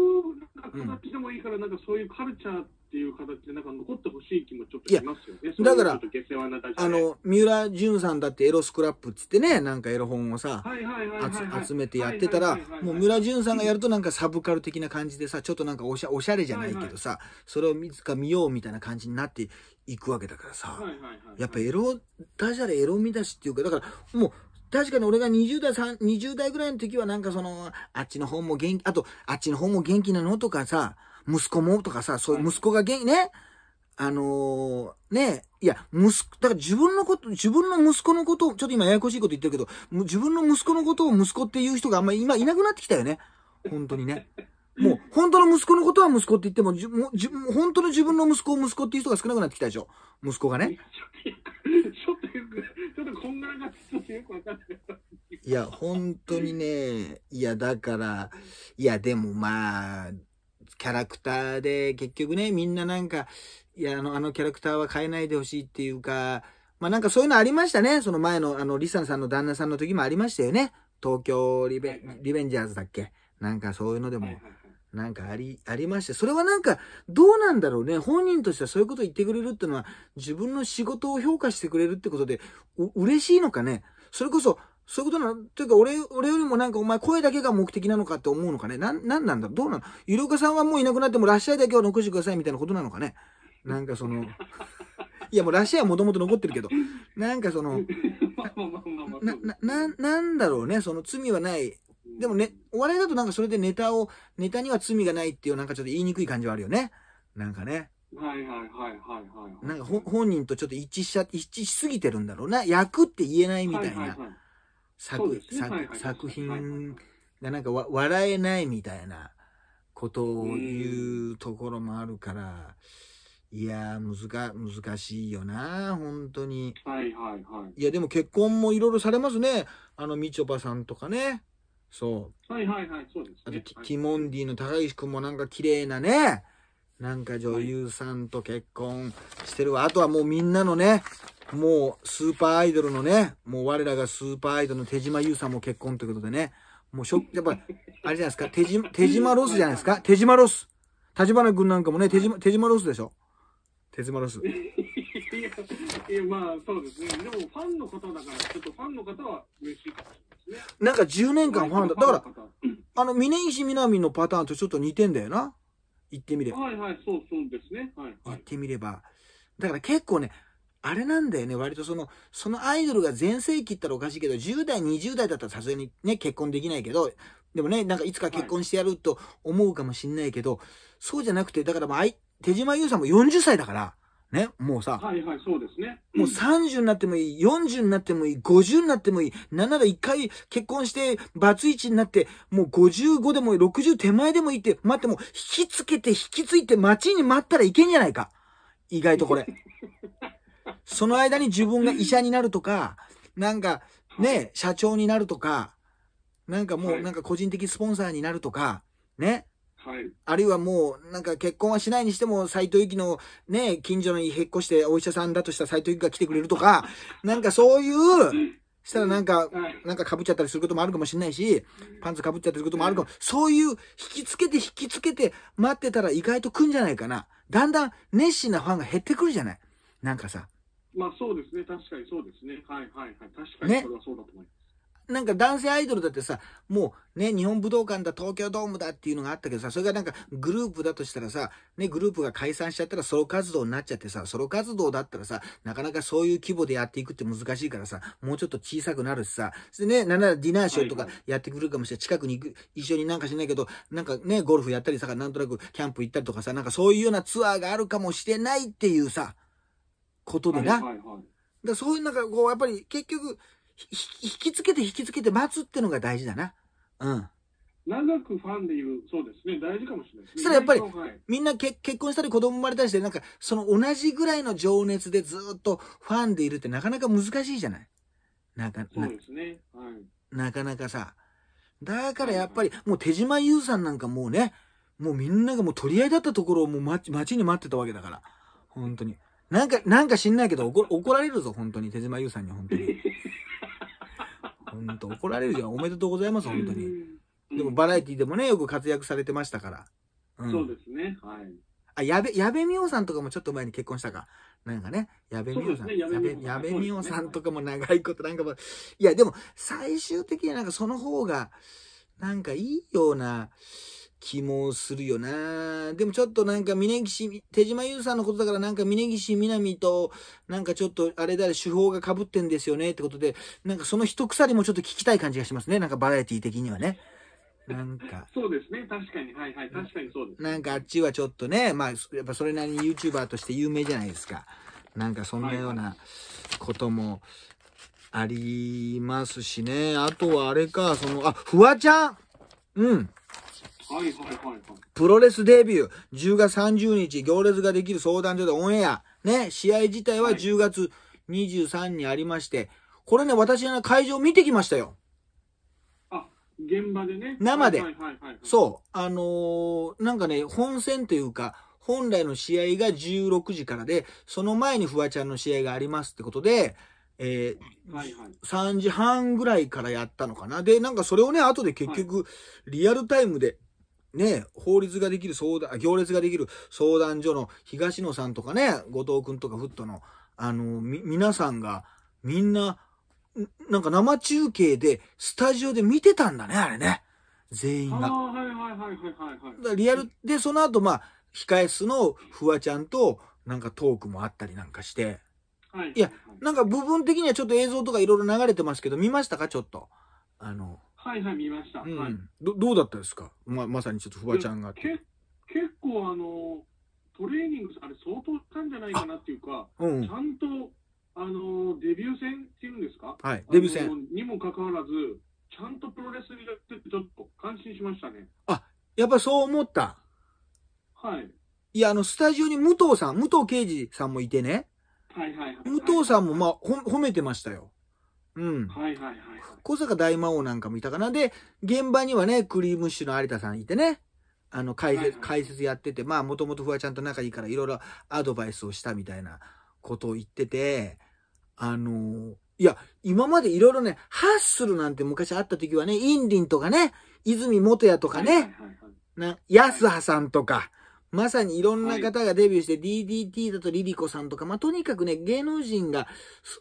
なんか形でもいいから、なんかそういうカルチャーっていう形でなんか残ってほしい気もちょっとしますよね。だからあの三浦淳さんだってエロスクラップっつってねなんかエロ本をさ集めてやってたらもう三浦淳さんがやるとなんかサブカル的な感じでさちょっとなんかおしゃおしゃれじゃないけどさ、はいはい、それをいつか見ようみたいな感じになっていくわけだからさ。はいはいやっぱエロ、大体エロ見出しっていうか、だからもう、確かに俺が20代、20代ぐらいの時はなんかその、あっちの方も元気、あと、あっちの方も元気なのとかさ、息子もとかさ、そういう息子が元気、ね。あのー、ねいや、息子、だから自分のこと、自分の息子のことを、ちょっと今ややこしいこと言ってるけど、自分の息子のことを息子っていう人があんまり今いなくなってきたよね。本当にね。もう、本当の息子のことは息子って言っても、じもじ本当の自分の息子を息子っていう人が少なくなってきたでしょ。息子がね。ちょっとよく、ちょっとこんがらがちょっとよくわかんない。いや、本当にね、いや、だから、いや、でもまあ、キャラクターで、結局ね、みんななんか、いや、あの、あのキャラクターは変えないでほしいっていうか、まあなんかそういうのありましたね。その前の、あの、リサさんの旦那さんの時もありましたよね。東京リベリベンジャーズだっけなんかそういうのでも。はいはいなんかあり、ありまして、それはなんか、どうなんだろうね。本人としてはそういうこと言ってくれるってのは、自分の仕事を評価してくれるってことで、嬉しいのかね。それこそ、そういうことな、というか、俺、俺よりもなんかお前声だけが目的なのかって思うのかね。なん、なんなんだどうなのゆるおかさんはもういなくなっても、らっしゃいだけは残してくださいみたいなことなのかね。なんかその、[laughs] いやもうらっしゃいはもともと残ってるけど、なんかその、な、な、なんだろうね。その罪はない。でもね、お笑いだとなんかそれでネタを、ネタには罪がないっていうなんかちょっと言いにくい感じはあるよね。なんかね。はいはいはいはいはい、はい。なんか本人とちょっと一致しちゃ、一致しすぎてるんだろうな。役って言えないみたいな作、作品がなんか笑えないみたいなことを言うところもあるから、いやー、難、難しいよな、本当に。はいはいはい。いや、でも結婚もいろいろされますね。あの、みちょぱさんとかね。そう。はいはいはい、そうです、ね、あと、ティモンディの高岸君もなんか綺麗なね、なんか女優さんと結婚してるわ。あとはもうみんなのね、もうスーパーアイドルのね、もう我らがスーパーアイドルの手島優さんも結婚ってうことでね、もうショ [laughs] やっぱ、あれじゃないですか、手島、手島ロスじゃないですか、[laughs] 手島ロス。立花君なんかもね、手島、手島ロスでしょ。手島ロス。[laughs] いや、いやまあそうですね。でもファンの方だから、ちょっとファンの方は嬉しいかもしれない。なんか10年間ファンだ。だから、あの、峯岸みなみのパターンとちょっと似てんだよな。言ってみれば。はいはい、そうそうですね。はい、はい、言ってみれば。だから結構ね、あれなんだよね、割とその、そのアイドルが全盛期ったらおかしいけど、10代、20代だったらさすがにね、結婚できないけど、でもね、なんかいつか結婚してやると思うかもしんないけど、はい、そうじゃなくて、だからまあ、手島優さんも40歳だから、ね、もうさ、はいはい、そうですね。もう30になってもいい、40になってもいい、50になってもいい、なんなら一回結婚して、バツイチになって、もう55でもいい、60手前でもいいって、待ってもう引きつけて引きついて待ちに待ったらいけんじゃないか。意外とこれ。[laughs] その間に自分が医者になるとか、なんかね、社長になるとか、なんかもうなんか個人的スポンサーになるとか、ね、はい、あるいはもう、なんか結婚はしないにしても、斎藤由のね、近所に引っ越してお医者さんだとしたら斎藤由が来てくれるとか、[laughs] なんかそういう、したらなんか、なんか被っちゃったりすることもあるかもしれないし、パンツ被っちゃったりすることもあるかも、そういう引きつけて引きつけて待ってたら意外と来んじゃないかな。だんだん熱心なファンが減ってくるじゃない。なんかさ。まあそうですね、確かにそうですね。はいはいはい。確かにそれはそうだと思います。ねなんか男性アイドルだってさ、もうね、日本武道館だ、東京ドームだっていうのがあったけどさ、それがなんかグループだとしたらさ、ね、グループが解散しちゃったらソロ活動になっちゃってさ、ソロ活動だったらさ、なかなかそういう規模でやっていくって難しいからさ、もうちょっと小さくなるしさ、でね、なんならディナーショーとかやってくるかもしれない。近くに行く、一緒になんかしないけど、なんかね、ゴルフやったりさ、なんとなくキャンプ行ったりとかさ、なんかそういうようなツアーがあるかもしれないっていうさ、ことでな。はいはいはい、だそういうなんかこう、やっぱり結局、引きつけて引きつけて待つってのが大事だな。うん。長くファンでいう、そうですね、大事かもしれないですね。そしたらやっぱり、はい、みんな結結婚したり子供生まれたりして、なんか、その同じぐらいの情熱でずっとファンでいるってなかなか難しいじゃないなかそうですね。はい。なかなかさ。だからやっぱり、はいはい、もう手島優さんなんかもうね、もうみんながもう取り合いだったところをもう待ちに待ってたわけだから。本当に。なんか、なんか知んないけど怒怒られるぞ、本当に。手島優さんに本当に。んと、怒られるじゃん。おめでとうございます、本当に。でもバラエティでもね、よく活躍されてましたから。うん、そうですね。はい。あ、矢部、矢部美桜さんとかもちょっと前に結婚したか。なんかね、矢部美桜さん。矢部矢部美桜さんとかも長いこと、なんかも、ね、いや、でも、最終的になんかその方が、なんかいいような気もするよなでもちょっとなんか峯岸、手島優さんのことだからなんか峯岸みなみとなんかちょっとあれだれ手法が被ってんですよねってことで、なんかその一鎖もちょっと聞きたい感じがしますね。なんかバラエティ的にはね。なんか。そうですね。確かに。はいはい。確かにそうです。なんかあっちはちょっとね、まあ、やっぱそれなりに YouTuber として有名じゃないですか。なんかそんなようなこともありますしね。あとはあれか、その、あ、フワちゃんうん。はいはいはいはい。プロレスデビュー、10月30日、行列ができる相談所でオンエア。ね、試合自体は10月23にありまして、これね、私の会場見てきましたよ。あ、現場でね。生で。そう。あのー、なんかね、本戦というか、本来の試合が16時からで、その前にフワちゃんの試合がありますってことで、えーはいはい、3時半ぐらいからやったのかな。で、なんかそれをね、後で結局、リアルタイムでね、法律ができる相談、行列ができる相談所の東野さんとかね、後藤君とかフットの、あの、み、皆さんが、みんな、なんか生中継で、スタジオで見てたんだね、あれね。全員が。はいはいはいはいはい、リアル、で、その後、まあ、控え室のフワちゃんと、なんかトークもあったりなんかして。はい。いや、なんか部分的にはちょっと映像とかいろいろ流れてますけど、見ましたかちょっと。あの。はいはい、見ました。うん、はい、どどうだったですかままさにちょっとフワちゃんが。け結構あの、トレーニング、あれ相当したんじゃないかなっていうか、うん、ちゃんと、あの、デビュー戦っていうんですかはい、デビュー戦。にもかかわらず、ちゃんとプロレスにやってて、ちょっと感心しましたね。あ、やっぱそう思った。はい。いや、あの、スタジオに武藤さん、武藤敬司さんもいてね。はいはいはい、はい、武藤さんも、まあ、ほ、褒めてましたよ。うん。はいはいはい。小坂大魔王なんかもいたかな。で、現場にはね、クリームッシュの有田さんいてね。あの、解説、解説やってて、まあ、もともとフワちゃんと仲いいから、いろいろアドバイスをしたみたいなことを言ってて、あのー、いや、今までいろいろね、ハッスルなんて昔あった時はね、インリンとかね、泉元也とかね、な、安葉さんとか、まさにいろんな方がデビューして、はい、DDT だとリリコさんとか、まあ、とにかくね、芸能人が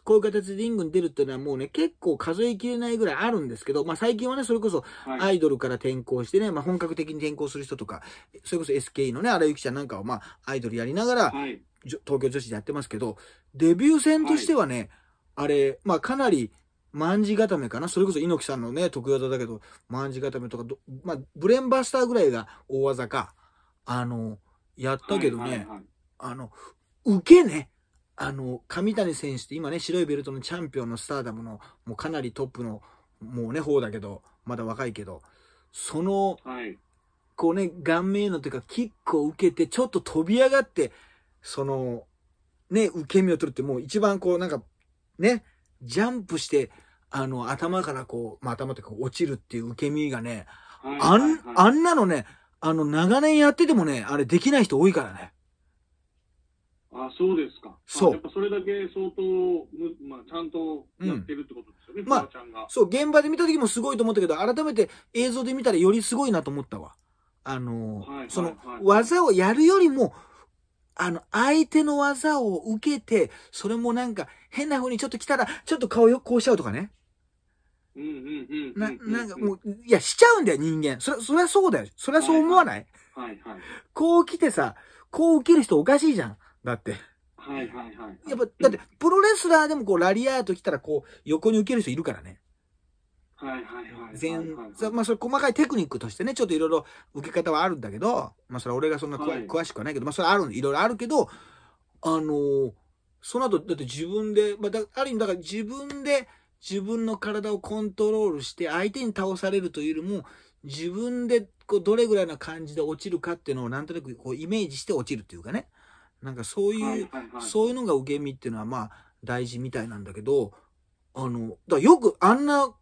こういう形でリングに出るっていうのはもうね、結構数えきれないぐらいあるんですけど、まあ、最近はね、それこそアイドルから転校してね、まあ、本格的に転校する人とか、それこそ SKE のね、荒井由紀ちゃんなんかは、まあ、アイドルやりながら、はい、東京女子でやってますけど、デビュー戦としてはね、はい、あれ、まあ、かなり、万事固めかなそれこそ猪木さんのね、得技だけど、万事固めとかまあ、ブレンバスターぐらいが大技か、あの、やったけどね、はいはいはい、あの、受けね。あの、上谷選手って今ね、白いベルトのチャンピオンのスターダムの、もうかなりトップの、もうね、方だけど、まだ若いけど、その、はい、こうね、顔面のというか、キックを受けて、ちょっと飛び上がって、その、ね、受け身を取るって、もう一番こう、なんか、ね、ジャンプして、あの、頭からこう、まあ、頭というか落ちるっていう受け身がね、はいはいはい、あん、あんなのね、あの、長年やっててもね、あれできない人多いからね。あ、そうですか。そう。やっぱそれだけ相当、まあ、ちゃんとやってるってことですよね、うん、まあ、そう、現場で見た時もすごいと思ったけど、改めて映像で見たらよりすごいなと思ったわ。あの、その、技をやるよりも、あの、相手の技を受けて、それもなんか、変な風にちょっと来たら、ちょっと顔よくこうしちゃうとかね。な、なんかもう、いや、しちゃうんだよ、人間。そ、そりゃそうだよ。そりゃそう思わない、はいはい、はいはい。こう来てさ、こう受ける人おかしいじゃん。だって。はいはいはい。やっぱ、だって、プロレスラーでもこう、ラリアート来たらこう、横に受ける人いるからね。はいはいはい。全、まあそれ細かいテクニックとしてね、ちょっといろいろ受け方はあるんだけど、まあそれは俺がそんな詳,、詳しくはないけど、まあそれある、いろいろあるけど、あのー、その後、だって自分で、まあ、だある意味だから自分で、自分の体をコントロールして相手に倒されるというよりも自分でこうどれぐらいな感じで落ちるかっていうのをなんとなくこうイメージして落ちるっていうかねなんかそういう、はいはいはい、そういうのが受け身っていうのはまあ大事みたいなんだけどあのだよくあんな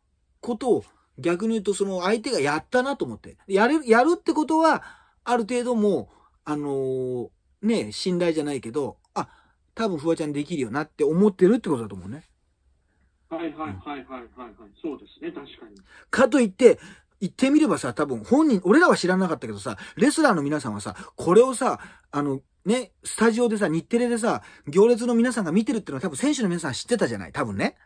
ことを逆に言うとその相手がやったなと思ってやるやるってことはある程度もうあのー、ね信頼じゃないけどあ多分フワちゃんできるよなって思ってるってことだと思うね。はいはいはいはいはい、はい、そうですね、確かに。かといって、言ってみればさ、多分本人、俺らは知らなかったけどさ、レスラーの皆さんはさ、これをさ、あの、ね、スタジオでさ、日テレでさ、行列の皆さんが見てるっていうのは多分選手の皆さん知ってたじゃない多分ね。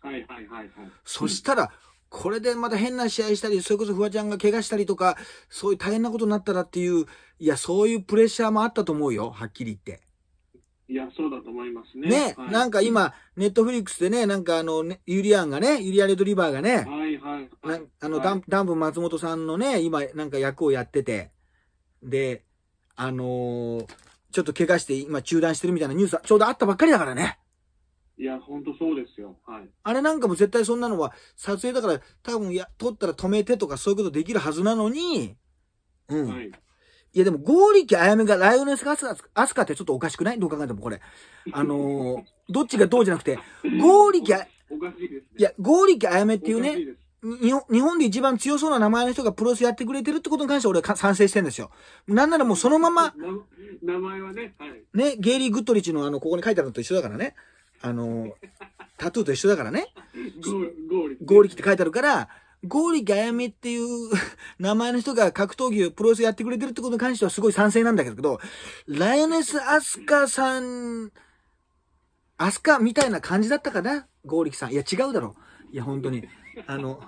はいはいはいはい。そしたら、これでまた変な試合したり、それこそフワちゃんが怪我したりとか、そういう大変なことになったらっていう、いや、そういうプレッシャーもあったと思うよ、はっきり言って。いや、そうだと思いますね。ね、はい、なんか今、ネットフリックスでね、なんかあの、ね、ユリアンがね、ユリア・レッドリバーがね、はいはいはい、あの、ダン、ダンプ松本さんのね、今、なんか役をやってて、で、あのー、ちょっと怪我して今中断してるみたいなニュースはちょうどあったばっかりだからね。いや、ほんとそうですよ。はい。あれなんかも絶対そんなのは撮影だから多分や、撮ったら止めてとかそういうことできるはずなのに、うん。はい、いやでも、ゴーリキ、あやめが、ライオネスアスカ、アスカってちょっとおかしくないどう考えてもこれ。あのー、[laughs] どっちがどうじゃなくて、ゴーリキ、あ、いや、ゴーリキ、あやめっていうね、日本で一番強そうな名前の人がプロレスやってくれてるってことに関して俺は賛成してるんですよ。なんならもうそのまま、名前はね、はい。ね、ゲイリー・グッドリッチのあの、ここに書いてあるのと一緒だからね。あのー、タトゥーと一緒だからね。ゴーリキって書いてあるから、ゴーリガヤメっていう [laughs] 名前の人が格闘技をプロレスやってくれてるってことに関してはすごい賛成なんだけど、ライオネス・アスカさん、アスカみたいな感じだったかなゴーリキさん。いや、違うだろう。いや、本当に。あの、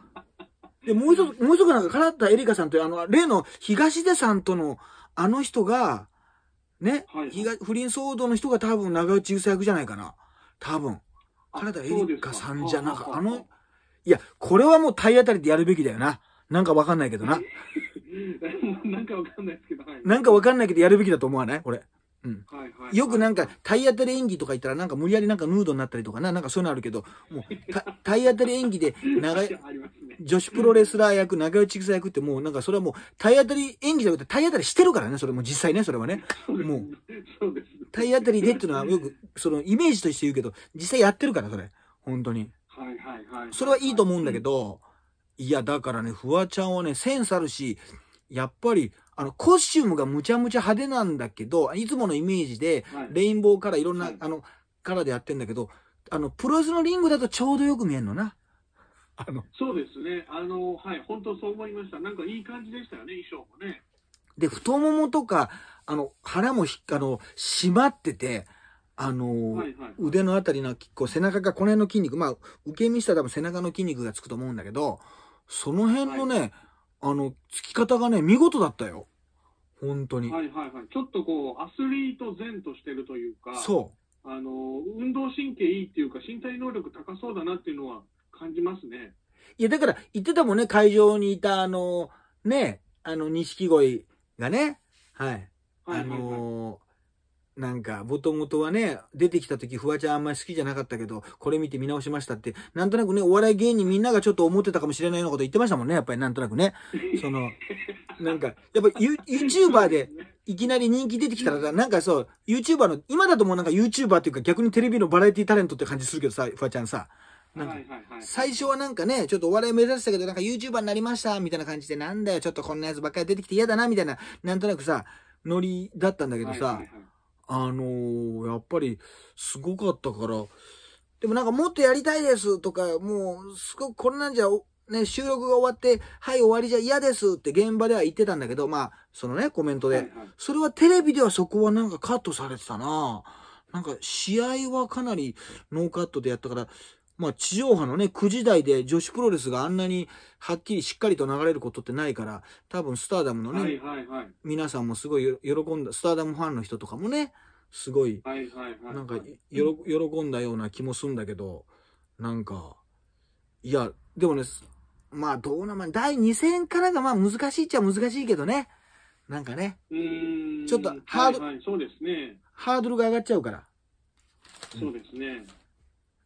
で、もう一つ、もう一つなんか、カラッタエリカさんという、あの、例の東出さんとの、あの人が、ね、はい、不倫騒動の人が多分長内優作じゃないかな。多分。カラッタエリカさんじゃなく、あの、いや、これはもう体当たりでやるべきだよな。なんかわかんないけどな。[laughs] なんかわかんないですけど、はい、なんかわかんないけどやるべきだと思わない俺。うん。よくなんか体当たり演技とか言ったらなんか無理やりなんかムードになったりとかな、なんかそういうのあるけど、もう [laughs] 体当たり演技で長い、女子プロレスラー役、長与千草役ってもうなんかそれはもう体当たり演技じゃなくて体当たりしてるからね、それも実際ね、それはね。もう。体当たりでっていうのはよく、そのイメージとして言うけど、実際やってるから、それ。本当に。はいはいそれはいいと思うんだけど、いや、だからね、フワちゃんはね、センスあるし、やっぱり、あの、コスチュームがむちゃむちゃ派手なんだけど、いつものイメージで、レインボーからいろんな、はいあの、カラーでやってんだけど、あの、プロレスのリングだとちょうどよく見えるのな。あの、そうですね。あの、はい、本当そう思いました。なんかいい感じでしたよね、衣装もね。で、太ももとか、あの、腹もひ、あの、締まってて、あのはいはい、腕のあたりの、こう背中がこの辺の筋肉、まあ、受け身したら多分背中の筋肉がつくと思うんだけど、その辺のね、はい、あの、つき方がね、見事だったよ。本当に。はいはいはい。ちょっとこう、アスリート前としてるというか、そう。あの運動神経いいっていうか、身体能力高そうだなっていうのは感じますね。いや、だから、言ってたもんね、会場にいた、あのね、あの、錦鯉がね、はい。はいはいはい、あのなんか、もともとはね、出てきた時、フワちゃんあんまり好きじゃなかったけど、これ見て見直しましたって、なんとなくね、お笑い芸人みんながちょっと思ってたかもしれないようなこと言ってましたもんね、やっぱりなんとなくね。その、[laughs] なんか、やっぱユ YouTuber で、いきなり人気出てきたら、なんかそう、YouTuber の、今だともうなんか YouTuber っていうか逆にテレビのバラエティタレントって感じするけどさ、フワちゃんさ。なんか、最初はなんかね、ちょっとお笑い目指してたけど、なんか YouTuber になりました、みたいな感じで、なんだよ、ちょっとこんなやつばっかり出てきて嫌だな、みたいな、なんとなくさ、ノリだったんだけどさ、はいはいはいあのー、やっぱりすごかったから、でもなんかもっとやりたいですとか、もう、すごくこんなんじゃ、ね、収録が終わって、はい、終わりじゃ嫌ですって現場では言ってたんだけど、まあ、そのね、コメントで。はいはい、それはテレビではそこはなんかカットされてたななんか試合はかなりノーカットでやったから、まあ、地上波のね、9時台で女子プロレスがあんなにはっきりしっかりと流れることってないから、多分スターダムのね、はいはいはい、皆さんもすごい喜んだ、スターダムファンの人とかもね、すごい、なんか喜んだような気もするんだけど、なんか、いや、でもね、まあ、どうな、まあ、第2戦からがまあ難しいっちゃ難しいけどね、なんかね、うんちょっとハードル、ハードルが上がっちゃうから。そうですね。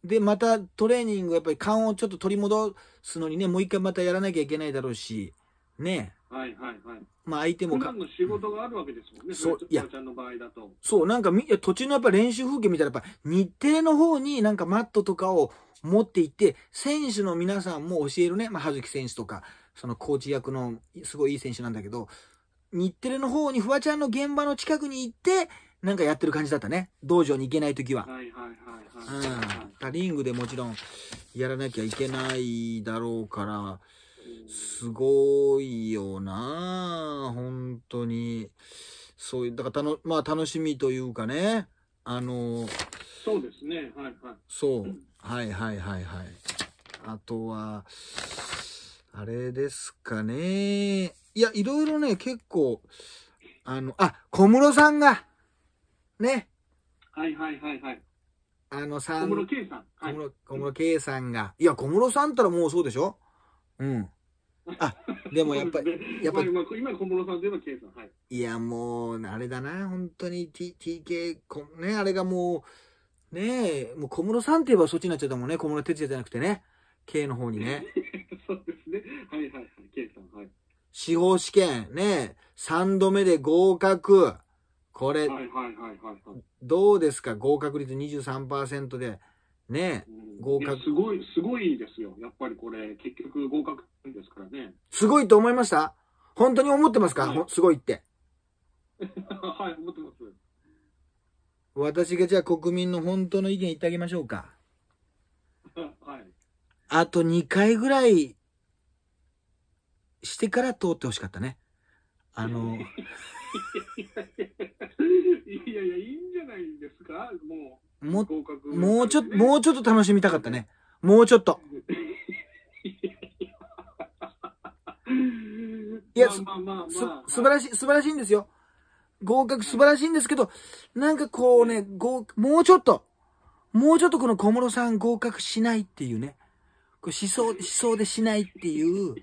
で、またトレーニング、やっぱり勘をちょっと取り戻すのにね、もう一回またやらなきゃいけないだろうし、ね。はいはいはい。まあ相手もか。の仕事があるわけですもんね、そう、いや。ちゃんの場合だと。そう、なんかみ、途中のやっぱ練習風景見たら、やっぱ日程の方になんかマットとかを持っていって、選手の皆さんも教えるね、まあ葉月選手とか、そのコーチ役のすごいいい選手なんだけど、日テレの方にフワちゃんの現場の近くに行って、なんかやってる感じだったね。道場に行けない時は。はいはいはい、はい。うん。他リングでもちろんやらなきゃいけないだろうから、すごいよな本当に。そういう、だからたの、まあ楽しみというかね。あの、そうですね。はいはい。そう。はいはいはいはい。あとは、あれですかね。いや、いろいろね、結構、あの、あ、小室さんが、ね。はいはいはいはい。あのさん、小室圭さん。はい、小室小室圭さんが。いや、小室さんったらもうそうでしょうん。あ、でもやっぱり、[laughs] やっぱり、まあ、今小室さんといえば圭さん。はい。いや、もう、あれだな、本当に T、TK、こね、あれがもう、ねえ、もう小室さんっていえばそっちになっちゃったもんね、小室哲也じゃなくてね、K の方にね。[laughs] そうですね。はいはいはい、K さん、はい。司法試験、ね、3度目で合格。これ、どうですか合格率23%で、ね、合格。すごい、すごいですよ。やっぱりこれ、結局合格ですからね。すごいと思いました本当に思ってますか、はい、すごいって。[laughs] はい、思ってます。私がじゃあ国民の本当の意見言ってあげましょうか。[laughs] はい。あと2回ぐらいしてから通ってほしかったね。あの、[laughs] いやいや、いいんじゃないですかもう。も、もうちょっと、もうちょっと楽しみたかったね。もうちょっと。いや、す、あ素晴らしい、素晴らしいんですよ。合格素晴らしいんですけど、なんかこうね、合、もうちょっと、もうちょっとこの小室さん合格しないっていうね、こう思想、思想でしないっていう、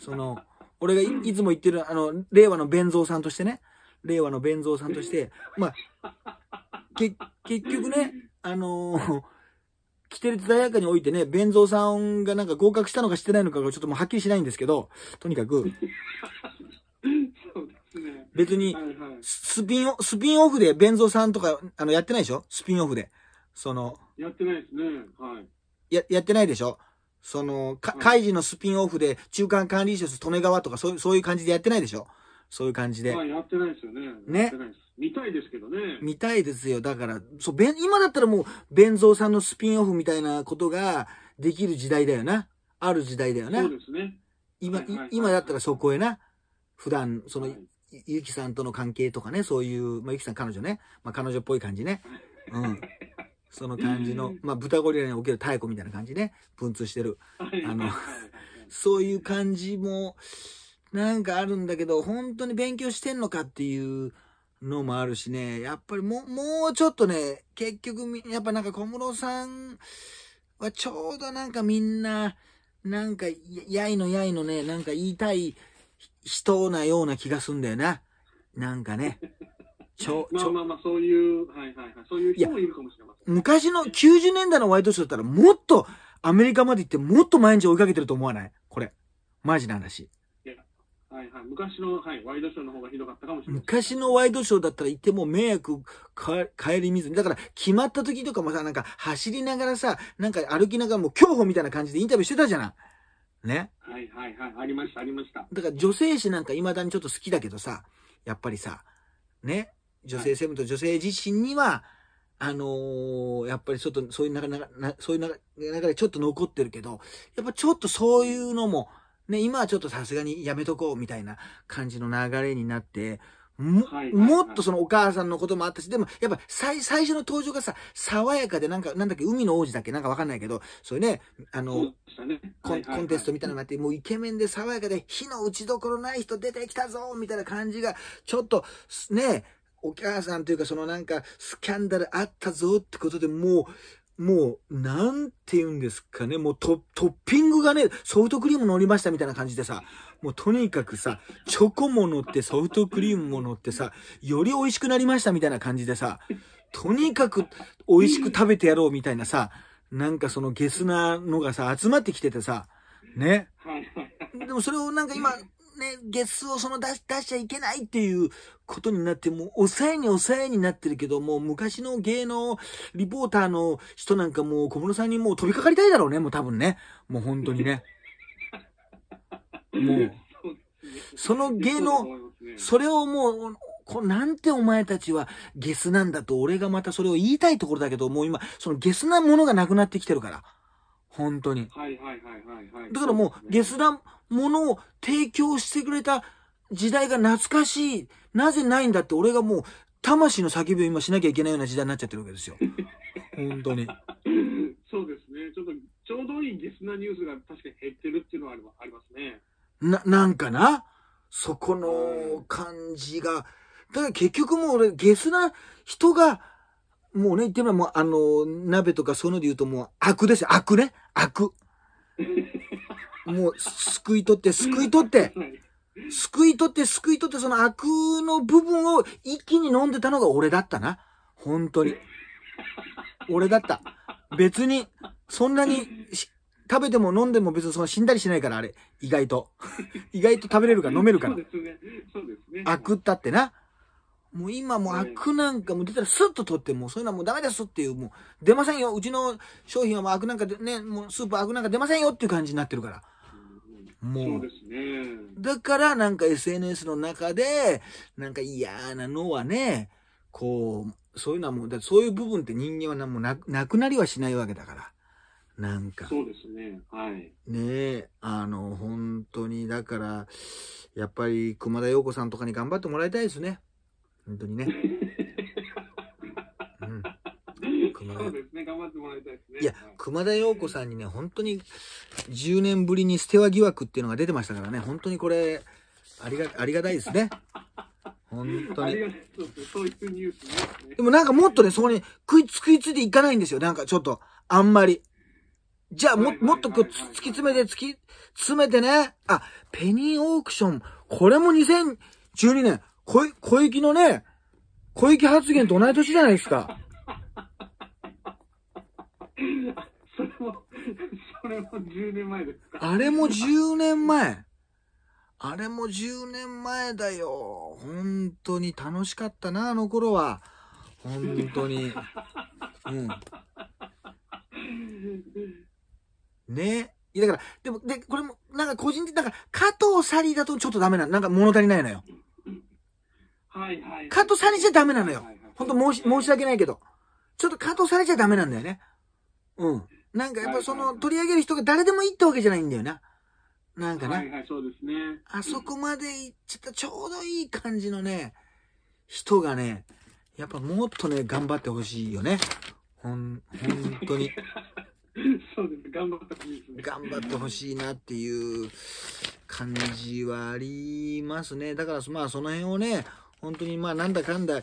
その、俺がいつも言ってる、あの、令和の弁蔵さんとしてね、令和の弁蔵さんとして、まあ、け、結局ね、あのー、てる？レツ大学においてね、弁蔵さんがなんか合格したのかしてないのかがちょっともうはっきりしないんですけど、とにかく、別に、スピン、はスピンオフで、弁蔵さんとか、あの、やってないでしょスピンオフで。その、やってないですね。はい。や、やってないでしょその、か、開示のスピンオフで、中間管理室、利根川とか、そういう、感じでやってないでしょそういう感じで。まあ、やってないですよね。ね。見たいですけどね。見たいですよ。だから、そう、今だったらもう、弁蔵さんのスピンオフみたいなことができる時代だよな。ある時代だよな。そうですね。今、はいはいはい、今だったらそこへな。普段、その、はい、ゆきさんとの関係とかね、そういう、まあ、ゆきさん彼女ね。まあ、彼女っぽい感じね。うん。[laughs] その感じの、まあ、豚ゴリラにおける太鼓みたいな感じね、文通してる。あの、[laughs] そういう感じも、なんかあるんだけど、本当に勉強してんのかっていうのもあるしね、やっぱりもう、もうちょっとね、結局、やっぱなんか小室さんはちょうどなんかみんな、なんか、やいのやいのね、なんか言いたい人なような気がすんだよな。なんかね。まあまあまあ、そういう、はいはいはい、そういう人もいるかもしれません。昔の90年代のワイドショーだったら、もっとアメリカまで行って、もっと毎日追いかけてると思わないこれ。マジな話。はいはい、昔の、はい、ワイドショーの方がひどかったかもしれない。昔のワイドショーだったら行っても迷惑か、帰り見ずに。だから、決まった時とかもさ、なんか走りながらさ、なんか歩きながらもう競歩みたいな感じでインタビューしてたじゃない。ね。はいはいはい、ありました、ありました。だから女性誌なんか未だにちょっと好きだけどさ、やっぱりさ、ね、女性セブンと女性自身には、あのー、やっぱりちょっとそういう流れ、そういう流れちょっと残ってるけど、やっぱちょっとそういうのも、ね、今はちょっとさすがにやめとこうみたいな感じの流れになって、も、もっとそのお母さんのこともあったし、でも、やっぱ、最、最初の登場がさ、爽やかで、なんか、なんだっけ、海の王子だっけなんかわかんないけど、そういうね、あの、コン、コンテストみたいなのがあって、もうイケメンで爽やかで、火の打ちどころない人出てきたぞみたいな感じが、ちょっと、ね、お母さんというかそのなんかスキャンダルあったぞってことでもう、もう、なんて言うんですかね、もうトッピングがね、ソフトクリーム乗りましたみたいな感じでさ、もうとにかくさ、チョコも乗ってソフトクリームも乗ってさ、より美味しくなりましたみたいな感じでさ、とにかく美味しく食べてやろうみたいなさ、なんかそのゲスなのがさ、集まってきててさ、ね。でもそれをなんか今、ね、ゲスをその出し、出しちゃいけないっていうことになって、もう抑えに抑えになってるけど、もう昔の芸能リポーターの人なんかもう小室さんにもう飛びかかりたいだろうね、もう多分ね。もう本当にね。[laughs] もう、その芸能、それをもう、こなんてお前たちはゲスなんだと、俺がまたそれを言いたいところだけど、もう今、そのゲスなものがなくなってきてるから。本当に。はいはいはいはい、はい。だからもう、ゲスだ、ものを提供してくれた時代が懐かしい。なぜないんだって俺がもう魂の叫びを今しなきゃいけないような時代になっちゃってるわけですよ。本当に。そうですね。ちょっとちょうどいいゲスなニュースが確かに減ってるっていうのはありますね。な、なんかなそこの感じが。だから結局もう俺、ゲスな人が、もうね、言ってみればもうあの、鍋とかそういうので言うともう悪ですよ。悪ね。悪。[laughs] もう、すくい取って、すくい取って、すくい取って、すくい取って、その悪の部分を一気に飲んでたのが俺だったな。本当に。俺だった。別に、そんなに、食べても飲んでも別にその死んだりしないから、あれ。意外と。意外と食べれるから飲めるから。そうですね。アったってな。もう今もうアクなんかも出たらスッと取ってもうそういうのはもうダメですっていうもう出ませんようちの商品はもうアクなんかでねもうスーパーアクなんか出ませんよっていう感じになってるからもうですね。だからなんか SNS の中でなんか嫌なのはねこうそういうのはもうだそういう部分って人間はなもうななくなりはしないわけだからなんかそうですねはいねあの本当にだからやっぱり熊田曜子さんとかに頑張ってもらいたいですね本当にね。うん。熊田そうですね、頑張ってもらいたいですね。いや、熊田曜子さんにね、本当に10年ぶりに捨ては疑惑っていうのが出てましたからね、本当にこれ、ありが、ありがたいですね。本当に。でもなんかもっとね、そこに食いつ、食いついていかないんですよ。なんかちょっと、あんまり。じゃあ、も、もっとこう、突き詰めて、突き詰めてね。あ、ペニーオークション。これも2012年。小、小雪のね、小雪発言と同い年じゃないですか。[laughs] それも、それも10年前ですか。あれも10年前。あれも10年前だよ。本当に楽しかったな、あの頃は。本当に。うん。ね。だから、でも、で、これも、なんか個人的、なんか、加藤サリーだとちょっとダメなの。なんか物足りないのよ。はいはい、カットされちゃダメなのよ。ほんと申し、申し訳ないけど。ちょっとカットされちゃダメなんだよね。うん。なんかやっぱその、取り上げる人が誰でもいいってわけじゃないんだよな。なんかね。はいはい、そうですね。あそこまで行っちゃったちょうどいい感じのね、人がね、やっぱもっとね、頑張ってほしいよね。ほん、本当に。[laughs] そうです。頑張ってほしいですね。頑張ってほしいなっていう感じはありますね。だから、まあその辺をね、本当にまあなんだかんだ、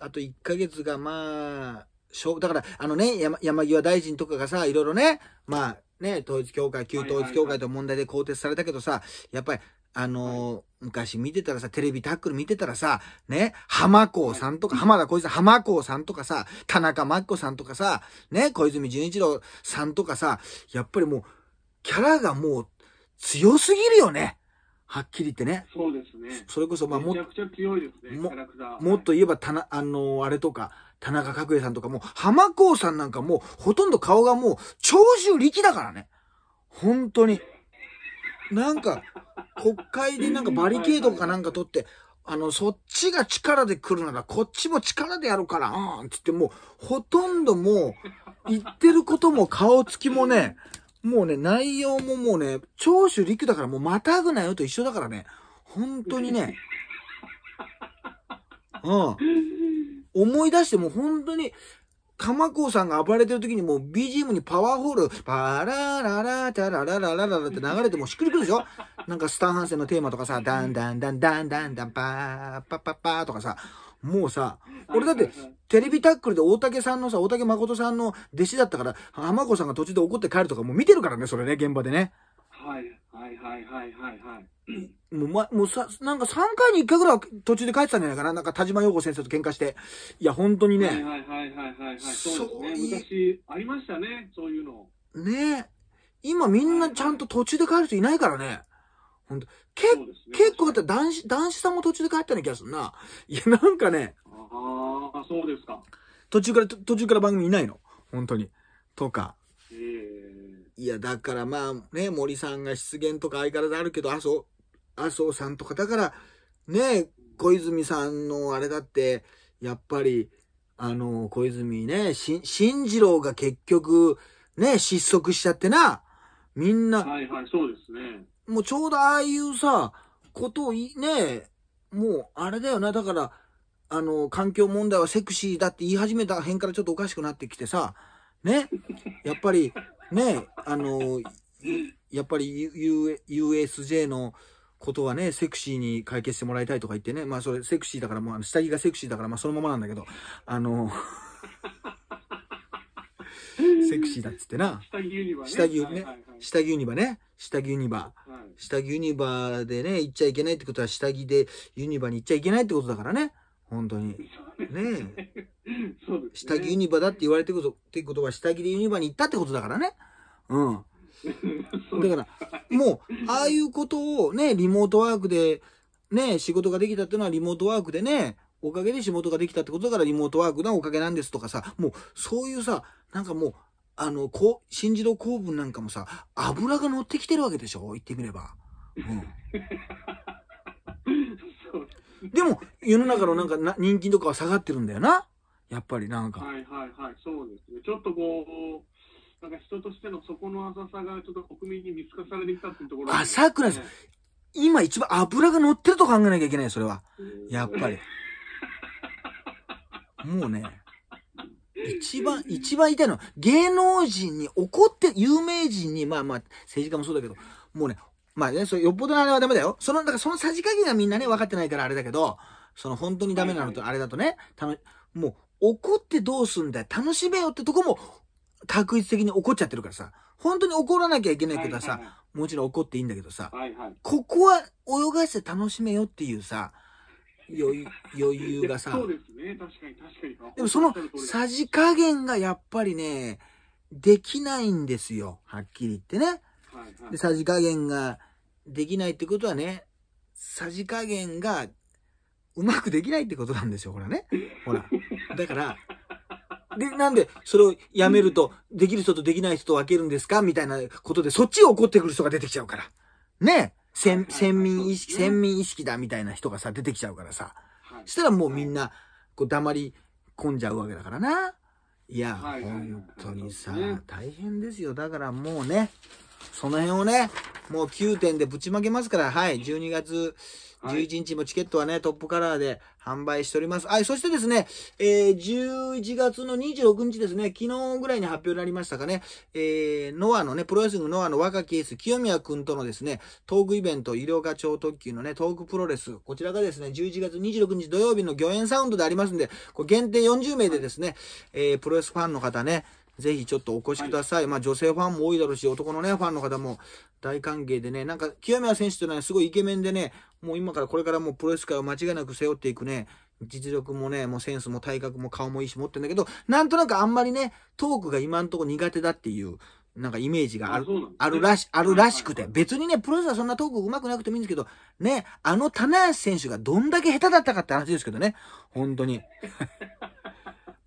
あと1ヶ月がまあ、しょだから、あのね、山際大臣とかがさ、いろいろね、まあね、統一教会、旧統一教会と問題で更迭されたけどさ、やっぱり、あのーはい、昔見てたらさ、テレビタックル見てたらさ、ね、浜子さんとか、浜田小泉、浜子さんとかさ、田中真子さんとかさ、ね、小泉純一郎さんとかさ、やっぱりもう、キャラがもう強すぎるよね。はっきり言ってね。そうですね。それこそ、まあ、もっと、ね、ももっと言えば、たな、あのー、あれとか、田中角栄さんとかも、浜光さんなんかもう、ほとんど顔がもう、長州力だからね。本当に。なんか、国会でなんかバリケードかなんか取って、あの、そっちが力で来るなら、こっちも力でやるから、うん、つってもう、ほとんどもう、言ってることも顔つきもね、もうね、内容ももうね、長州陸だからもうまたぐなよと一緒だからね、本当にね、[laughs] うん。思い出してもう本当に、鎌子さんが暴れてる時にもう BGM にパワーホール、パラララタラララララって流れてもうしっくりくるでしょなんかスタンハンセンのテーマとかさ、ダンダンダンダンダンダンパーパパパーとかさ、もうさ、俺だってテレビタックルで大竹さんのさ、大竹誠さんの弟子だったから、浜子さんが途中で怒って帰るとかもう見てるからね、それね、現場でね。はい、はい、はい、はい、はい、はい。もう、ま、もうさ、なんか3回に1回ぐらい途中で帰ってたんじゃないかな。なんか田島陽子先生と喧嘩して。いや、本当にね。はい、はい、はい、はい、はい。そうですね。昔、ありましたね、そういうの。ねえ。今みんなちゃんと途中で帰る人いないからね。本当け、ね、結構だったら男子、男子さんも途中で帰ったような気がするな。いや、なんかね、ああ、そうですか。途中から、途中から番組いないの本当に。とか。えー、いや、だからまあね、森さんが出現とか相変わらずあるけど、麻生、麻生さんとか、だから、ね、小泉さんのあれだって、やっぱり、あの、小泉ね、し、新次郎が結局、ね、失速しちゃってな、みんな。はいはい、そうですね。もうちょうどああいうさ、ことをね、もうあれだよな、だから、あの、環境問題はセクシーだって言い始めた辺からちょっとおかしくなってきてさ、ね、やっぱり、ね、あの、やっぱり USJ のことはね、セクシーに解決してもらいたいとか言ってね、まあそれセクシーだから、まあ下着がセクシーだから、まあそのままなんだけど、あの、セクシーだっつってな。下着ユニバね。下着ユニバね。下着ユニバ。下着ユニバでね、行っちゃいけないってことは、下着でユニバに行っちゃいけないってことだからね。本当に。ねえ。[laughs] そうです、ね、下着ユニバだって言われてることってことは、下着でユニバに行ったってことだからね。うん。だから、もう、ああいうことをね、リモートワークで、ね、仕事ができたっていうのはリモートワークでね、おかげで仕事ができたってことだからリモートワークのおかげなんですとかさ、もうそういうさ、なんかもう、あの、こう、新次郎公文なんかもさ、油が乗ってきてるわけでしょ言ってみれば。うん。[laughs] でも、世の中のなんかな、人気とかは下がってるんだよな。やっぱりなんか。はいはいはい、そうですね。ちょっとこう、なんか人としてのそこの浅さがちょっと国民に見透かされてきたっていうところ、ね、浅くないです。今一番油が乗ってると考えなきゃいけない、それは。やっぱり。[laughs] もうね、一番、一番痛いのは、芸能人に怒って、有名人に、まあまあ、政治家もそうだけど、もうね、まあね、それよっぽどあれはダメだよ。その、だからそのさじ加減がみんなね、分かってないからあれだけど、その本当にダメなのと、あれだとね、たの、もう、怒ってどうすんだよ、楽しめよってとこも、確率的に怒っちゃってるからさ、本当に怒らなきゃいけないことはさ、はいはいはい、もちろん怒っていいんだけどさ、はいはい、ここは泳がせて楽しめよっていうさ、余裕 [laughs] がさ、そうですね、確かに確かに。でもそのさじ加減がやっぱりね、できないんですよ、はっきり言ってね。はいはい、で、さじ加減ができないってことはね、さじ加減がうまくできないってことなんですよ、ほらね。ほら。だから、で、なんで、それをやめると、できる人とできない人を分けるんですかみたいなことで、そっちを怒ってくる人が出てきちゃうから。ね先、先民意識、先民意識だみたいな人がさ、出てきちゃうからさ。したらもうみんな、こう黙り込んじゃうわけだからな。いや、本当にさ、大変ですよ。だからもうね、その辺をね、もう9点でぶちまけますから、はい、12月11日もチケットはね、トップカラーで販売しております。はい、そしてですね、えー、11月の26日ですね、昨日ぐらいに発表になりましたかね、えー、ノアのね、プロレスリングノアの若きエース、清宮くんとのですね、トークイベント、医療課長特急のね、トークプロレス、こちらがですね、11月26日土曜日の御苑サウンドでありますんで、これ限定40名でですね、えー、プロレスファンの方ね、ぜひちょっとお越しください。はい、まあ、女性ファンも多いだろうし、男のね、ファンの方も大歓迎でね、なんか、清宮選手というのはすごいイケメンでね、もう今からこれからもうプロレス界を間違いなく背負っていくね、実力もね、もうセンスも体格も顔もいいし持ってるんだけど、なんとなくあんまりね、トークが今んとこ苦手だっていう、なんかイメージがある、あるらし、あるらしくて、別にね、プロレスはそんなトーク上手くなくてもいいんですけど、ね、あの棚橋選手がどんだけ下手だったかって話ですけどね、本当に。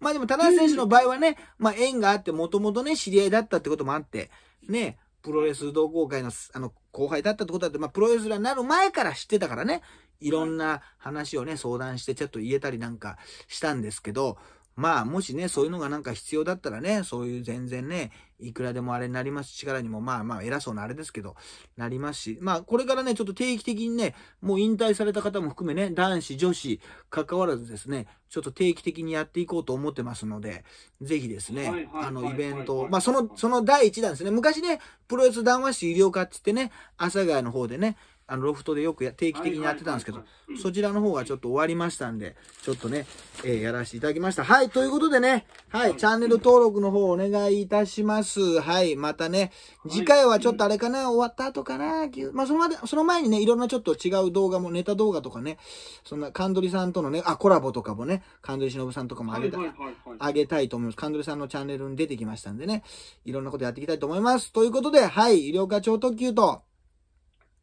まあでも、田中選手の場合はね、まあ縁があって、もともとね、知り合いだったってこともあって、ね、プロレス同好会の、あの、後輩だったってことだって、まあ、プロレスラーになる前から知ってたからね、いろんな話をね、相談して、ちょっと言えたりなんかしたんですけど、まあ、もしね、そういうのがなんか必要だったらね、そういう全然ね、いくらでもあれになりますし、力にもまあまあ偉そうなあれですけど、なりますし、まあこれからね、ちょっと定期的にね、もう引退された方も含めね、男子、女子、関わらずですね、ちょっと定期的にやっていこうと思ってますので、ぜひですね、あのイベント、まあその、その第一弾ですね、昔ね、プロレス談話師医療科って言ってね、阿佐ヶ谷の方でね、あのロフトでよくや定期的にやってたんですけど、そちらの方がちょっと終わりましたんで、ちょっとね、えー、やらせていただきました。はい、ということでね、はい、チャンネル登録の方お願いいたします。はい、またね、次回はちょっとあれかな、終わった後かな、まあ、そのまで、その前にね、いろんなちょっと違う動画も、ネタ動画とかね、そんな、カンドリさんとのね、あ、コラボとかもね、カンドリしのぶさんとかもあげた、はいはいあげたいと思います。カンドリさんのチャンネルに出てきましたんでね、いろんなことやっていきたいと思います。ということで、はい、医療課長特急と、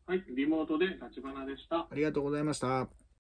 はい、リモートで立花でした。ありがとうございました。